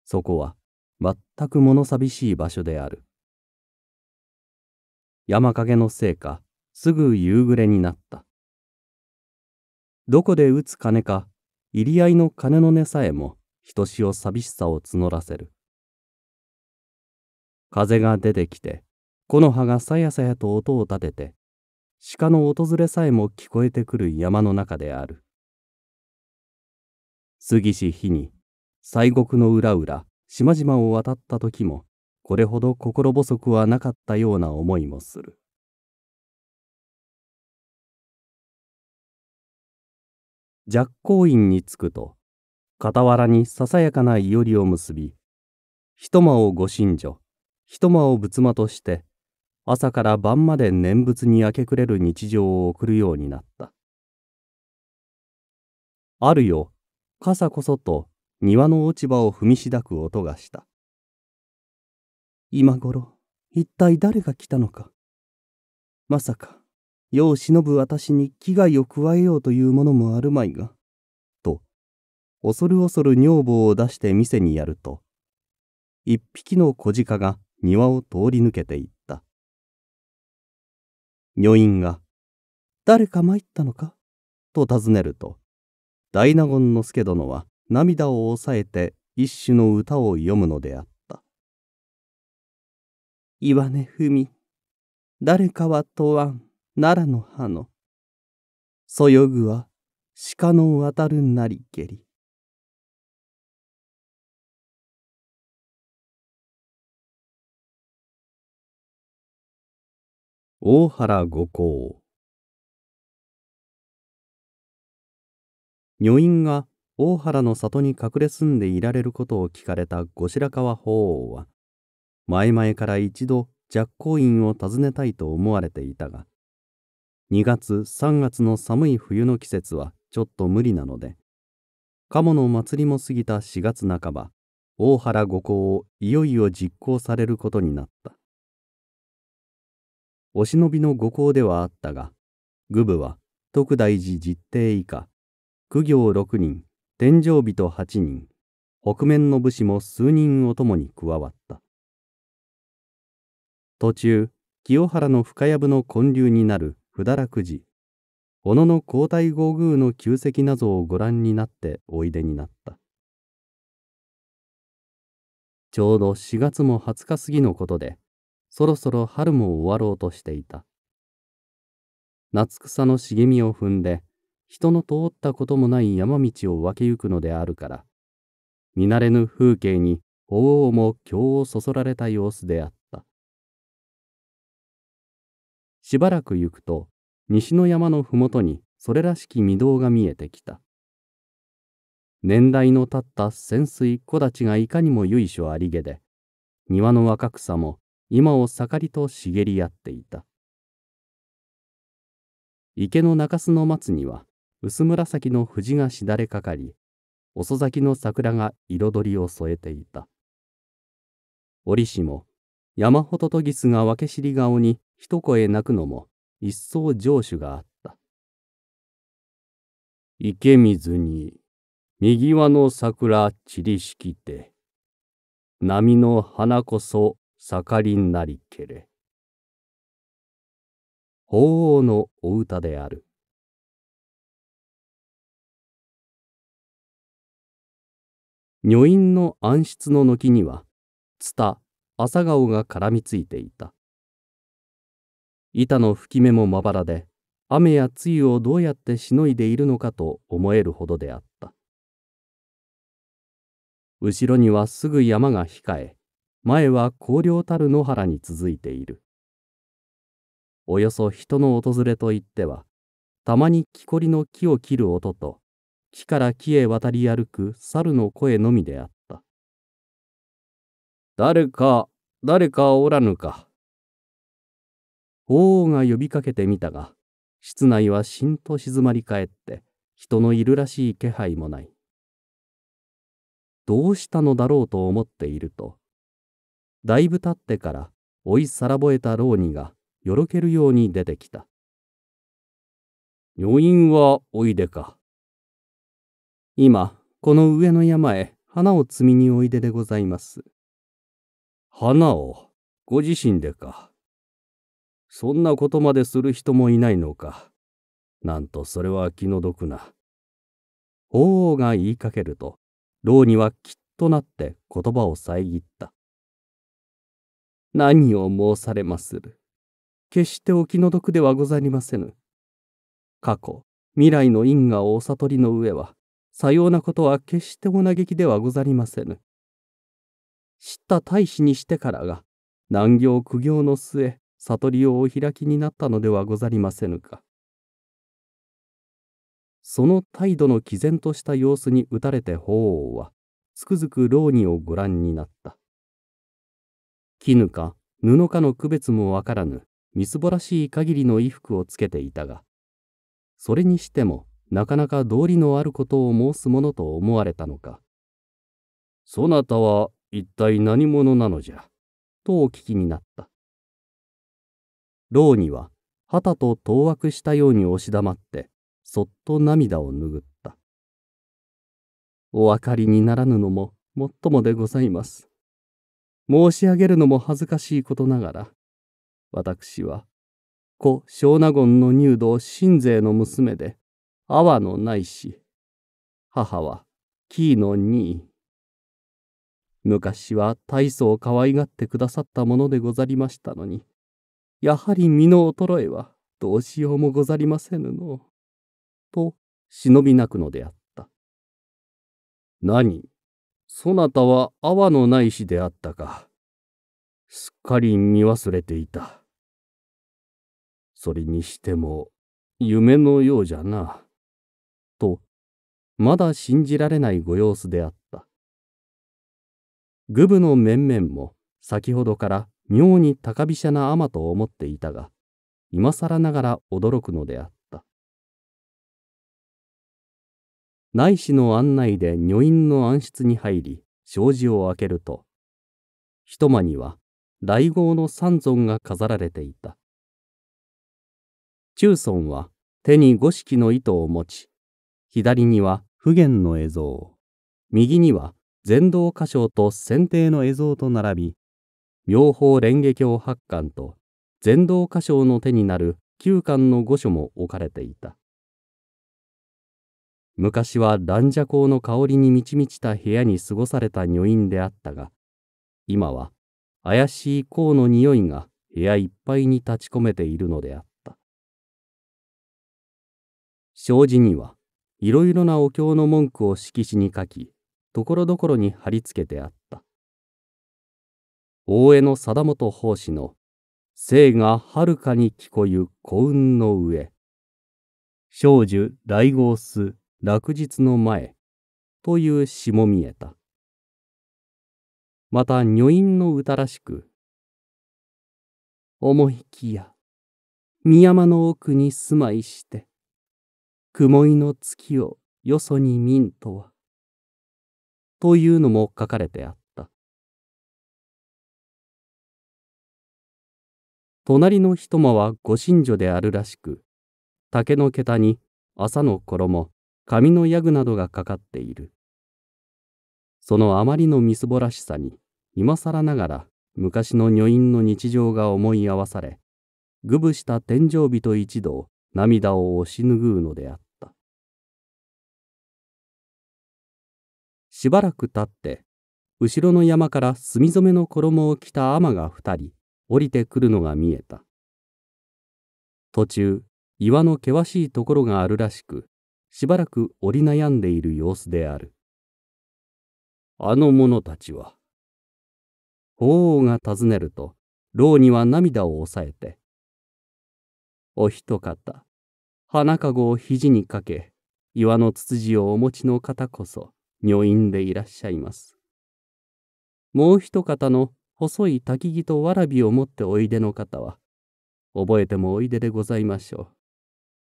そこは全く物寂しい場所である。山陰のせいか、すぐ夕暮れになった。どこで打つ金か、入り合いの金の音さえも、ひとしお寂しさを募らせる。風が出てきて、木の葉がさやさやと音を立てて、鹿の訪れさえも聞こえてくる山の中である。杉氏日に、西国の裏々、島々を渡った時も、これほど心細くはなかったような思いもする。寂光院に着くと傍らにささやかな伊織を結び一間をご神女一間を仏間として朝から晩まで念仏に明け暮れる日常を送るようになったあるよ傘こそと庭の落ち葉を踏みしだく音がした今頃一体誰が来たのかまさか世を忍ぶ私に危害を加えようというものもあるまいが。と、恐る恐る女房を出して店にやると、一匹の小鹿が庭を通り抜けていった。女院が、誰か参ったのかと尋ねると、大納言の助殿は涙を抑えて一種の歌を詠むのであった。岩根文、誰かは問わん。奈良の葉のそよぐは鹿の渡るなりけり大原五行女院が大原の里に隠れ住んでいられることを聞かれた後白河法皇は前々から一度若光院を訪ねたいと思われていたが2月3月の寒い冬の季節はちょっと無理なので鴨の祭りも過ぎた4月半ば大原五行をいよいよ実行されることになったお忍びの五行ではあったが愚部は徳大寺実定以下苦行6人天井人8人北面の武士も数人を共に加わった途中清原の深藪の建立になる不堕落小野の皇太后宮の旧跡などをご覧になっておいでになったちょうど4月も20日過ぎのことでそろそろ春も終わろうとしていた夏草の茂みを踏んで人の通ったこともない山道を分けゆくのであるから見慣れぬ風景に鳳凰も興をそそられた様子であったしばらく行くと、西の山の麓にそれらしき御堂が見えてきた。年代のたった潜水木立がいかにも由緒ありげで、庭の若草も今を盛りと茂り合っていた。池の中洲の松には薄紫の藤がしだれかかり、遅咲きの桜が彩りを添えていた。折しも山ほどとぎすが分け知り顔に一声泣くのも一層上手があった。池水に右輪の桜散りしきて、波の花こそ盛りなりけれ。鳳凰のお歌である。女院の暗室の軒には、つた、朝顔が絡みついていた。板の吹き目もまばらで雨や露をどうやってしのいでいるのかと思えるほどであった後ろにはすぐ山が控え前は荒涼たる野原に続いているおよそ人の訪れといってはたまに木こりの木を切る音と木から木へ渡り歩く猿の声のみであった誰か誰かおらぬか王が呼びかけてみたが、室内はしんと静まり返って、人のいるらしい気配もない。どうしたのだろうと思っていると、だいぶ経ってから追いさらぼえた老にがよろけるように出てきた。女院はおいでか。今、この上の山へ花を摘みにおいででございます。花を、ご自身でか。そんなことまでする人もいないのか。なんとそれは気の毒な。法王が言いかけると、老にはきっとなって言葉を遮った。何を申されまする。決してお気の毒ではござりませぬ。過去、未来の因果をお悟りの上は、さようなことは決してお嘆きではござりませぬ。知った大使にしてからが、難行苦行の末、悟りをお開きになったのではござりませぬか。その態度の毅然とした様子に打たれて法皇は、つくづく老二をご覧になった。絹か布かの区別もわからぬ、みすぼらしい限りの衣服をつけていたが、それにしても、なかなか道理のあることを申すものと思われたのか。そなたは一体何者なのじゃ、とお聞きになった。牢には旗と当惑したように押し黙ってそっと涙を拭ったお分かりにならぬのももっともでございます申し上げるのも恥ずかしいことながら私は故小納言の入道新勢の娘で阿波のないし母は紀伊の二位昔は大層可愛がってくださったものでござりましたのにやはり身の衰えはどうしようもござりませぬの。と忍び泣くのであった。何そなたは泡のない死であったか。すっかり見忘れていた。それにしても夢のようじゃな。とまだ信じられないご様子であった。グブの面々も先ほどから妙に高飛車な尼と思っていたが、今更ながら驚くのであった。内視の案内で女院の暗室に入り、障子を開けると、一間には、来号の三尊が飾られていた。中尊は手に五色の糸を持ち、左には普賢の絵像、右には禅道歌唱と剪定の絵像と並び、妙法蓮華経八巻と禅道歌唱の手になる九巻の御所も置かれていた。昔は蘭奢香の香りに満ち満ちた部屋に過ごされた女院であったが、今は怪しい香の匂いが部屋いっぱいに立ち込めているのであった。障子には、いろいろなお経の文句を色紙に書き、ところどころに貼り付けてあった。大江の貞本法師の生がはるかに聞こゆ幸運の上少女大豪巣落日の前という詩も見えたまた女院の歌らしく思いきや深山の奥に住まいして雲いの月をよそに見んとはというのも書かれてあった隣のと間はご神女であるらしく、竹の桁に麻の衣、紙のヤグなどがかかっている。そのあまりのみすぼらしさに、今更ながら昔の女院の日常が思い合わされ、ぐぶした天井人一同、涙を押し拭うのであった。しばらくたって、後ろの山から墨染めの衣を着た尼が二人、降りてくるのが見えた。途中、岩の険しいところがあるらしく、しばらく折り悩んでいる様子である。あの者たちは。法王が尋ねると、牢には涙を抑えて、お一方、花籠を肘にかけ、岩のつつじをお持ちの方こそ、女院でいらっしゃいます。もう一方の細い焚木とわらびを持っておいでの方は、覚えてもおいででございましょう。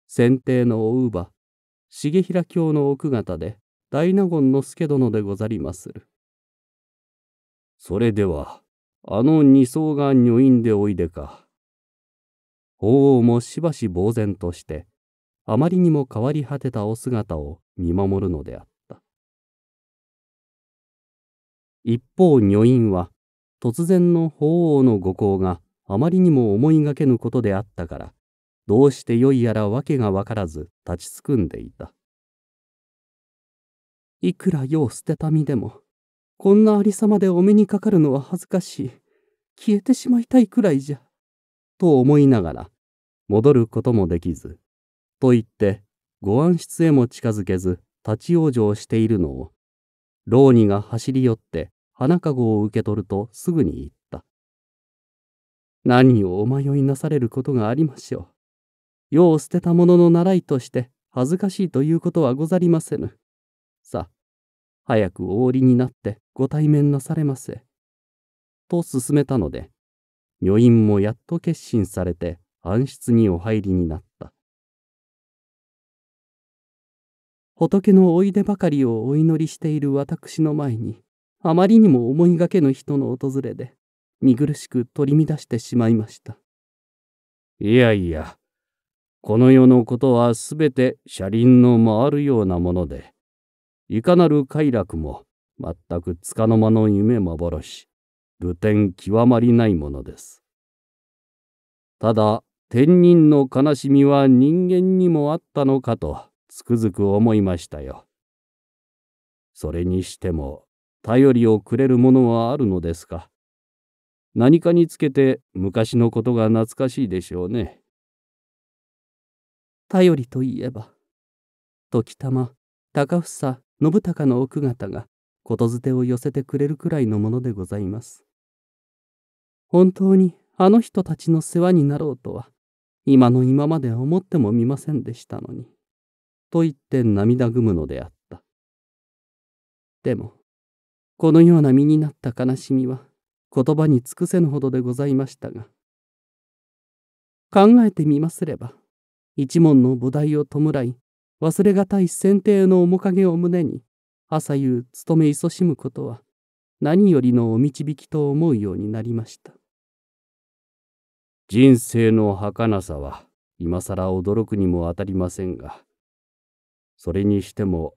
先帝のお乳母、重平卿の奥方で、大納言の助殿でござりまする。それでは、あの二層が女院でおいでか。法王もしばし呆然として、あまりにも変わり果てたお姿を見守るのであった。一方女院は突然の法凰のご厚があまりにも思いがけぬことであったからどうしてよいやら訳が分からず立ちすくんでいたいくら世を捨てた身でもこんなありさまでお目にかかるのは恥ずかしい消えてしまいたいくらいじゃと思いながら戻ることもできずと言ってご安室へも近づけず立ち往生しているのを老二が走り寄って花籠を受け取るとすぐに言った。何をお迷いなされることがありましょう。世を捨てた者の習いとして恥ずかしいということはござりませぬ。さあ、早くお降りになってご対面なされませ。と勧めたので、女院もやっと決心されて暗室にお入りになった。仏のおいでばかりをお祈りしている私の前に、あまりにも思いがけぬ人の訪れで、見苦しく取り乱してしまいました。いやいや、この世のことはすべて車輪の回るようなもので、いかなる快楽も全くつかの間の夢幻、流天極まりないものです。ただ、天人の悲しみは人間にもあったのかとつくづく思いましたよ。それにしても頼りをくれるものはあるのですか。何かにつけて昔のことが懐かしいでしょうね。頼りといえば、時たま、高房、信孝の奥方が、ことづてを寄せてくれるくらいのものでございます。本当にあの人たちの世話になろうとは、今の今まで思ってもみませんでしたのに。と言って涙ぐむのであった。でも、このような身になった悲しみは言葉に尽くせぬほどでございましたが考えてみますれば一門の菩提を弔い忘れがたい選定の面影を胸に朝夕勤め勤しむことは何よりのお導きと思うようになりました人生の儚さは今ら驚くにも当たりませんがそれにしても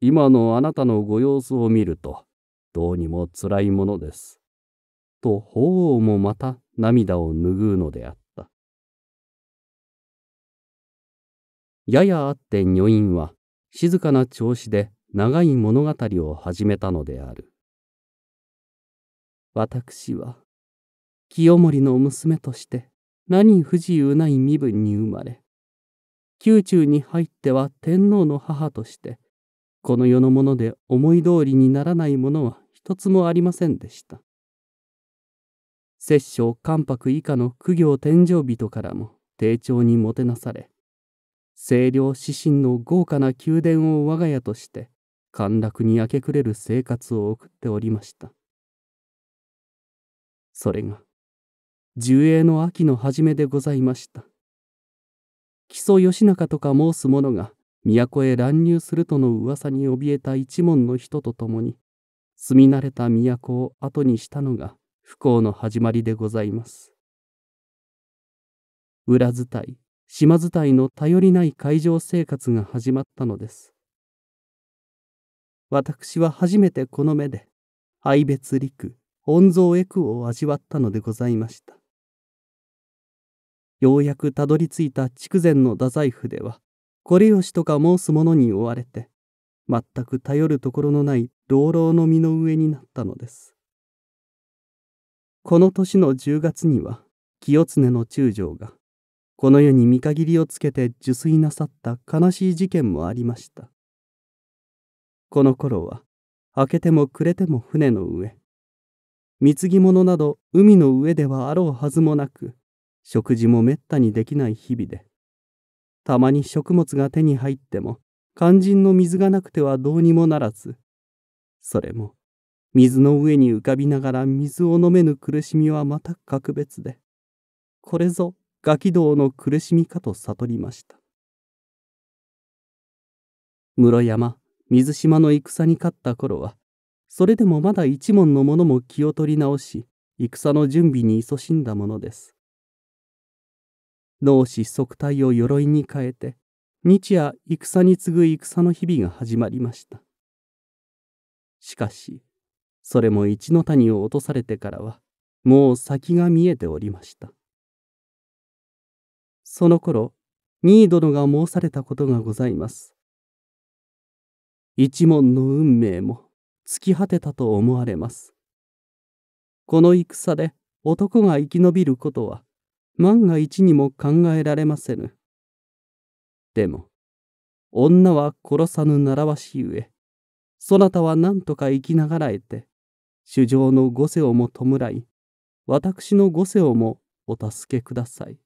今のあなたのご様子を見るとどうにもつらいものです。と法凰もまた涙を拭うのであった。ややあって女院は静かな調子で長い物語を始めたのである。私は清盛の娘として何不自由ない身分に生まれ宮中に入っては天皇の母としてこの世のもので思い通りにならないものはつもありませんでした摂政関白以下の苦行天上人からも丁重にもてなされ清涼指針の豪華な宮殿を我が家として陥落に明け暮れる生活を送っておりましたそれが重栄の秋の初めでございました木曽義仲とか申す者が都へ乱入するとの噂に怯えた一門の人と共に住み慣れた都を後にしたのが不幸の始まりでございます。裏伝い、島伝いの頼りない海上生活が始まったのです。私は初めてこの目で、愛別陸、御蔵エクを味わったのでございました。ようやくたどり着いた筑前の太宰府では、これよしとか申す者に追われて、全く頼るところのない老老の身の上になったのです。この年の10月には清常の中将がこの世に見限りをつけて受水なさった悲しい事件もありました。この頃は明けても暮れても船の上貢ぎ物など海の上ではあろうはずもなく食事もめったにできない日々でたまに食物が手に入っても肝心の水がなくてはどうにもならずそれも水の上に浮かびながら水を飲めぬ苦しみはまた格別でこれぞガキ道の苦しみかと悟りました室山水島の戦に勝った頃はそれでもまだ一門の者も気を取り直し戦の準備に勤しんだものです脳死即体を鎧に変えて日夜戦に次ぐ戦の日々が始まりましたしかしそれも一の谷を落とされてからはもう先が見えておりましたその頃ニー殿が申されたことがございます一門の運命も尽き果てたと思われますこの戦で男が生き延びることは万が一にも考えられませぬでも女は殺さぬ習わしゆえそなたは何とか生きながらえて、主上の御世をも弔い、私の御世をもお助けください。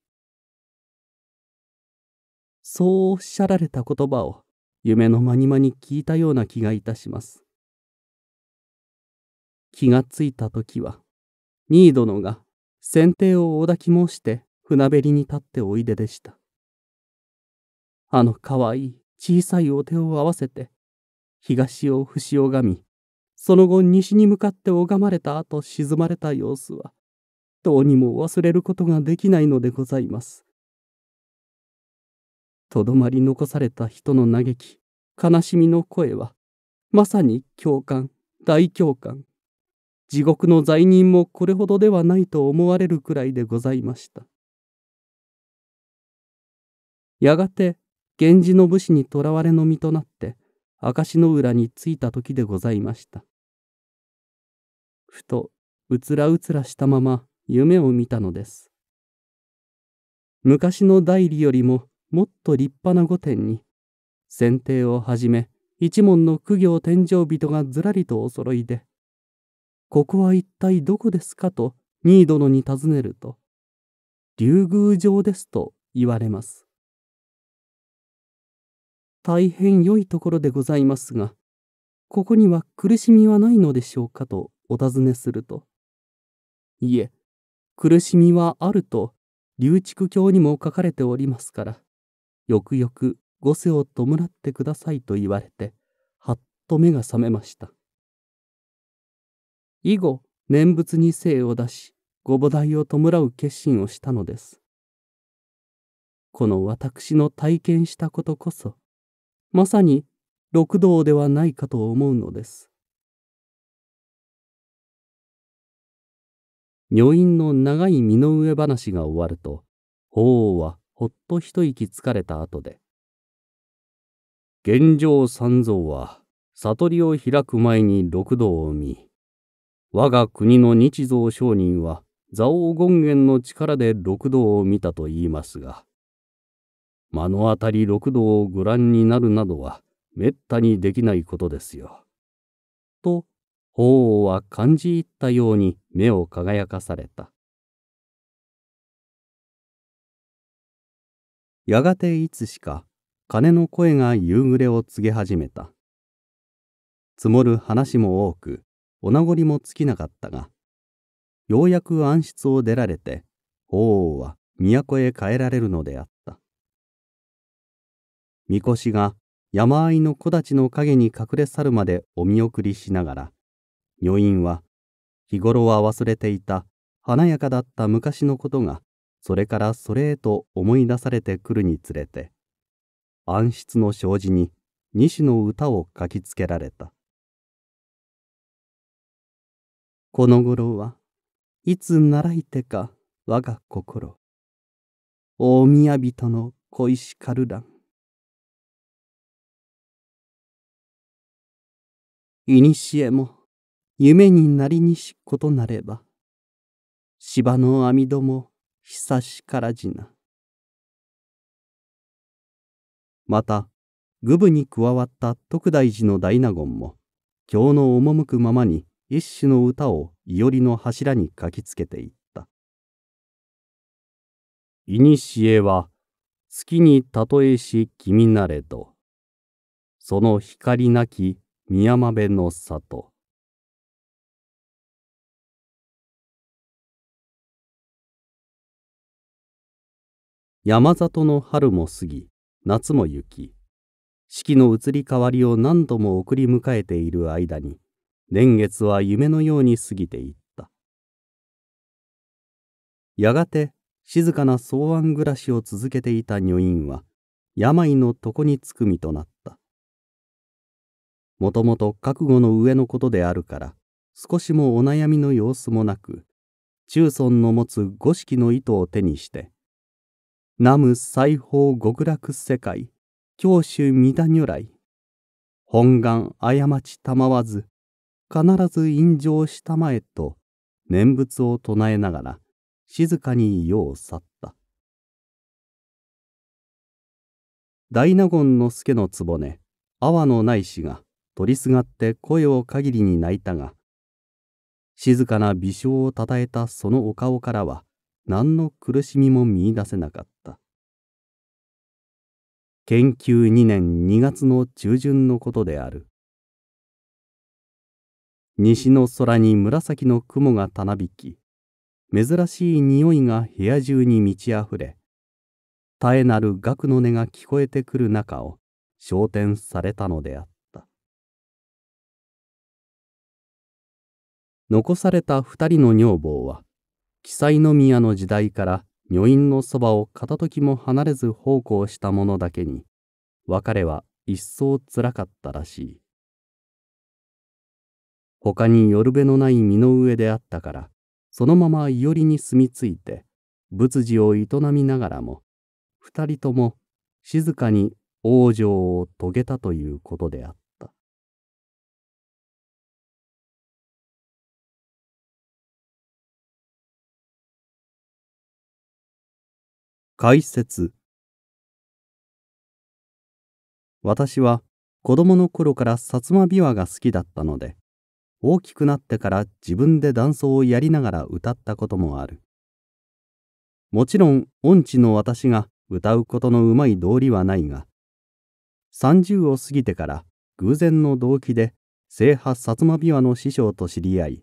そうおっしゃられた言葉を夢の間に間に聞いたような気がいたします。気がついた時は、ニー殿が先手をお抱き申して船べりに立っておいででした。あのかわいい小さいお手を合わせて、東を伏し拝み、その後西に向かって拝まれた後沈まれた様子は、どうにも忘れることができないのでございます。とどまり残された人の嘆き、悲しみの声は、まさに共感、大共感。地獄の罪人もこれほどではないと思われるくらいでございました。やがて源氏の武士にとらわれの身となって証の浦に着いた時でございました。ふと、うつらうつらしたまま夢を見たのです。昔の代理よりももっと立派な御殿に、剪定をはじめ、一門の苦行天井人がずらりとお揃いで、ここは一体どこですかと、ニー殿に尋ねると、竜宮城ですと言われます。大変良いところでございますが、ここには苦しみはないのでしょうかとお尋ねすると、いえ、苦しみはあると、流畜教にも書かれておりますから、よくよく御世を弔ってくださいと言われて、はっと目が覚めました。以後、念仏に精を出し、ご母代を弔う決心をしたのです。この私の体験したことこそ、まさに六道ではないかと思うのです女院の長い身の上話が終わると法皇はほっと一息つかれた後で「現状三蔵は悟りを開く前に六道を見我が国の日蔵商人は蔵王権現の力で六道を見たと言いますが目の当たり六道をご覧になるなどはめったにできないことですよ。と法王は感じ入ったように目を輝かされた。やがていつしか鐘の声が夕暮れを告げ始めた。積もる話も多くお名残も尽きなかったがようやく暗室を出られて法王は都へ帰られるのであった。みこしが山あいの木立の陰に隠れ去るまでお見送りしながら、女院は、日頃は忘れていた華やかだった昔のことが、それからそれへと思い出されてくるにつれて、暗室の障子に二種の歌を書きつけられた。この頃はいつ習いてか我が心。大宮人の小石カルラン。いにしえも夢になりにしことなれば芝の網戸も久しからじなまた愚部に加わった徳大寺の大納言も日の赴くままに一首の歌をいおりの柱に書きつけていった「いにしえは月にたとえし君なれどその光なき宮間部の里山里の春も過ぎ夏も行き四季の移り変わりを何度も送り迎えている間に年月は夢のように過ぎていったやがて静かな草庵暮らしを続けていた女院は病の床につく身となったもともと覚悟の上のことであるから、少しもお悩みの様子もなく、中尊の持つ五色の糸を手にして、南無西方極楽世界、教主弥陀如来、本願過ちたまわず、必ず陰上したまえと、念仏を唱えながら、静かに世を去った。大納言の助の局、阿波の内氏が、取りすがって声を限りに泣いたが、静かな微笑をたたえたそのお顔からは、何の苦しみも見いだせなかった。研究2年2月の中旬のことである。西の空に紫の雲がたなびき、珍しい匂いが部屋中に満ち溢れ、絶えなる額の音が聞こえてくる中を昇点されたのであった。残された二人の女房は、記載の宮の時代から女院のそばを片時も離れず奉公したものだけに、別れは一層つらかったらしい。他に寄るべのない身の上であったから、そのまま伊織に住み着いて、仏事を営みながらも、二人とも静かに往生を遂げたということであった。解説私は子供の頃から薩摩琵琶が好きだったので大きくなってから自分で断層をやりながら歌ったこともあるもちろん音痴の私が歌うことのうまい道理はないが30を過ぎてから偶然の動機で聖派薩摩琵琶の師匠と知り合い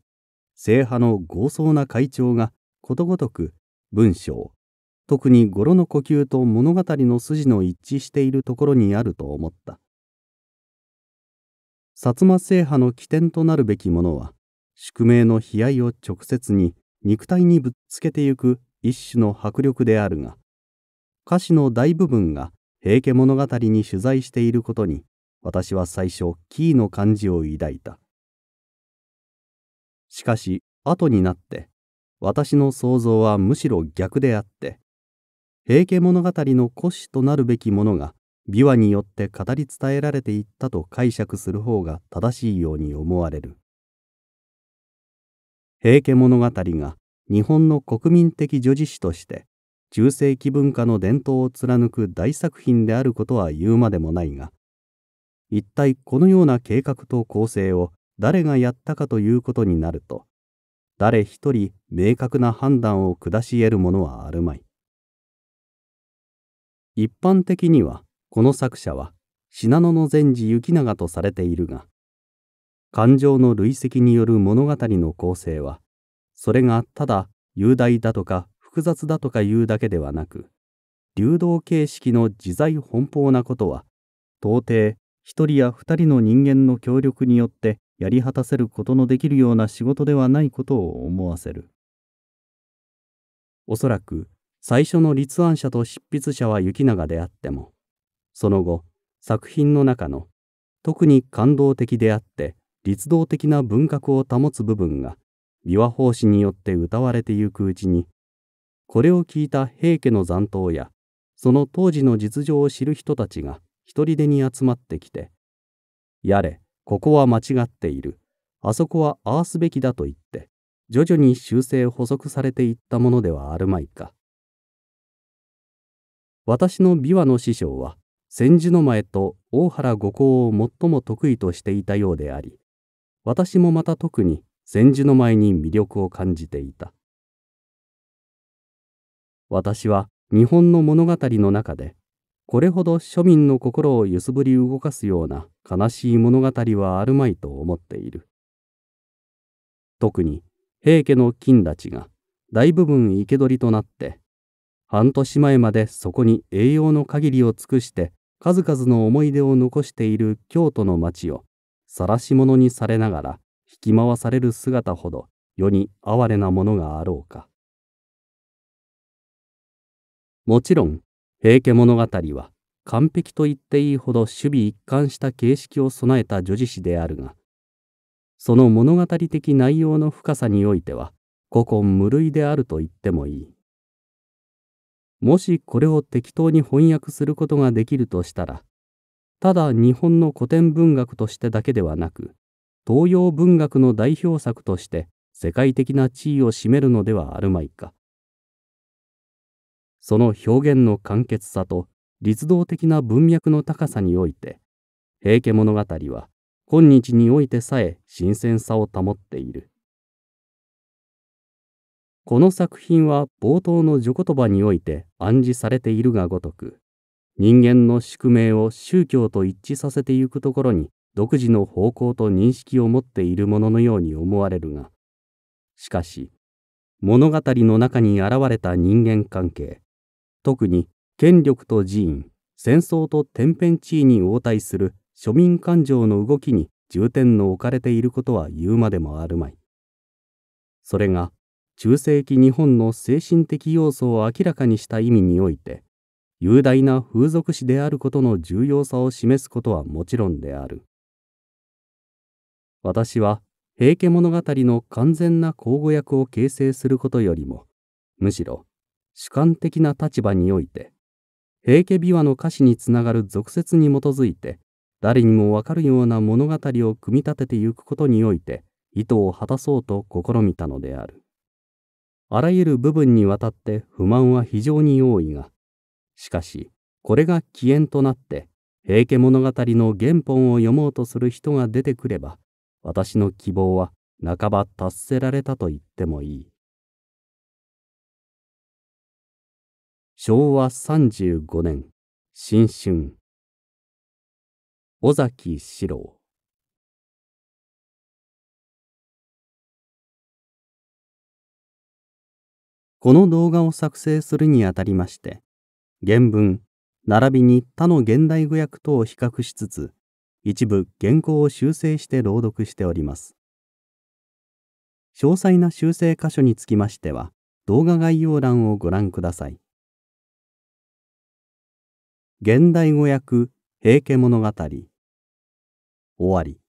聖派の豪壮な会長がことごとく文章特に語呂の呼吸と物語の筋の一致しているところにあると思った。薩摩制覇の起点となるべきものは、宿命の悲哀を直接に肉体にぶっつけてゆく一種の迫力であるが、歌詞の大部分が平家物語に取材していることに、私は最初、キーの感じを抱いた。しかし、後になって、私の想像はむしろ逆であって、平家物語の古史となるべきものが琵琶によって語り伝えられていったと解釈する方が正しいように思われる平家物語が日本の国民的叙事詩として中世紀文化の伝統を貫く大作品であることは言うまでもないが一体このような計画と構成を誰がやったかということになると誰一人明確な判断を下し得るものはあるまい。一般的にはこの作者は信濃の禅師行長とされているが感情の累積による物語の構成はそれがただ雄大だとか複雑だとかいうだけではなく流動形式の自在奔放なことは到底一人や二人の人間の協力によってやり果たせることのできるような仕事ではないことを思わせるおそらく最初の立案者と執筆者は雪永であっても、その後、作品の中の、特に感動的であって、律動的な文格を保つ部分が、琵琶法師によって歌われてゆくうちに、これを聞いた平家の残党や、その当時の実情を知る人たちが一人でに集まってきて、やれ、ここは間違っている、あそこはああすべきだと言って、徐々に修正補足されていったものではあるまいか。私の琵琶の師匠は千住の前と大原五行を最も得意としていたようであり私もまた特に千住の前に魅力を感じていた私は日本の物語の中でこれほど庶民の心を揺すぶり動かすような悲しい物語はあるまいと思っている特に平家の金たちが大部分生け捕りとなって半年前までそこに栄養の限りを尽くして数々の思い出を残している京都の町を晒し者にされながら引き回される姿ほど世に哀れなものがあろうか。もちろん平家物語は完璧と言っていいほど守備一貫した形式を備えた叙事詩であるがその物語的内容の深さにおいては古今無類であると言ってもいい。もしこれを適当に翻訳することができるとしたら、ただ日本の古典文学としてだけではなく、東洋文学の代表作として世界的な地位を占めるのではあるまいか。その表現の簡潔さと律動的な文脈の高さにおいて、平家物語は今日においてさえ新鮮さを保っている。この作品は冒頭の序言葉において暗示されているがごとく、人間の宿命を宗教と一致させてゆくところに独自の方向と認識を持っているもののように思われるが、しかし、物語の中に現れた人間関係、特に権力と寺院、戦争と天変地異に応対する庶民感情の動きに重点の置かれていることは言うまでもあるまい。それが中世紀日本の精神的要素を明らかにした意味において雄大な風俗史であることの重要さを示すことはもちろんである私は平家物語の完全な口語訳を形成することよりもむしろ主観的な立場において平家琵琶の歌詞につながる俗説に基づいて誰にもわかるような物語を組み立ててゆくことにおいて意図を果たそうと試みたのである。あらゆる部分にわたって不満は非常に多いが、しかし、これが起源となって、平家物語の原本を読もうとする人が出てくれば、私の希望は半ば達せられたと言ってもいい。昭和35年、新春。尾崎四郎。この動画を作成するにあたりまして、原文、並びに他の現代語訳とを比較しつつ、一部原稿を修正して朗読しております。詳細な修正箇所につきましては、動画概要欄をご覧ください。現代語訳平家物語終わり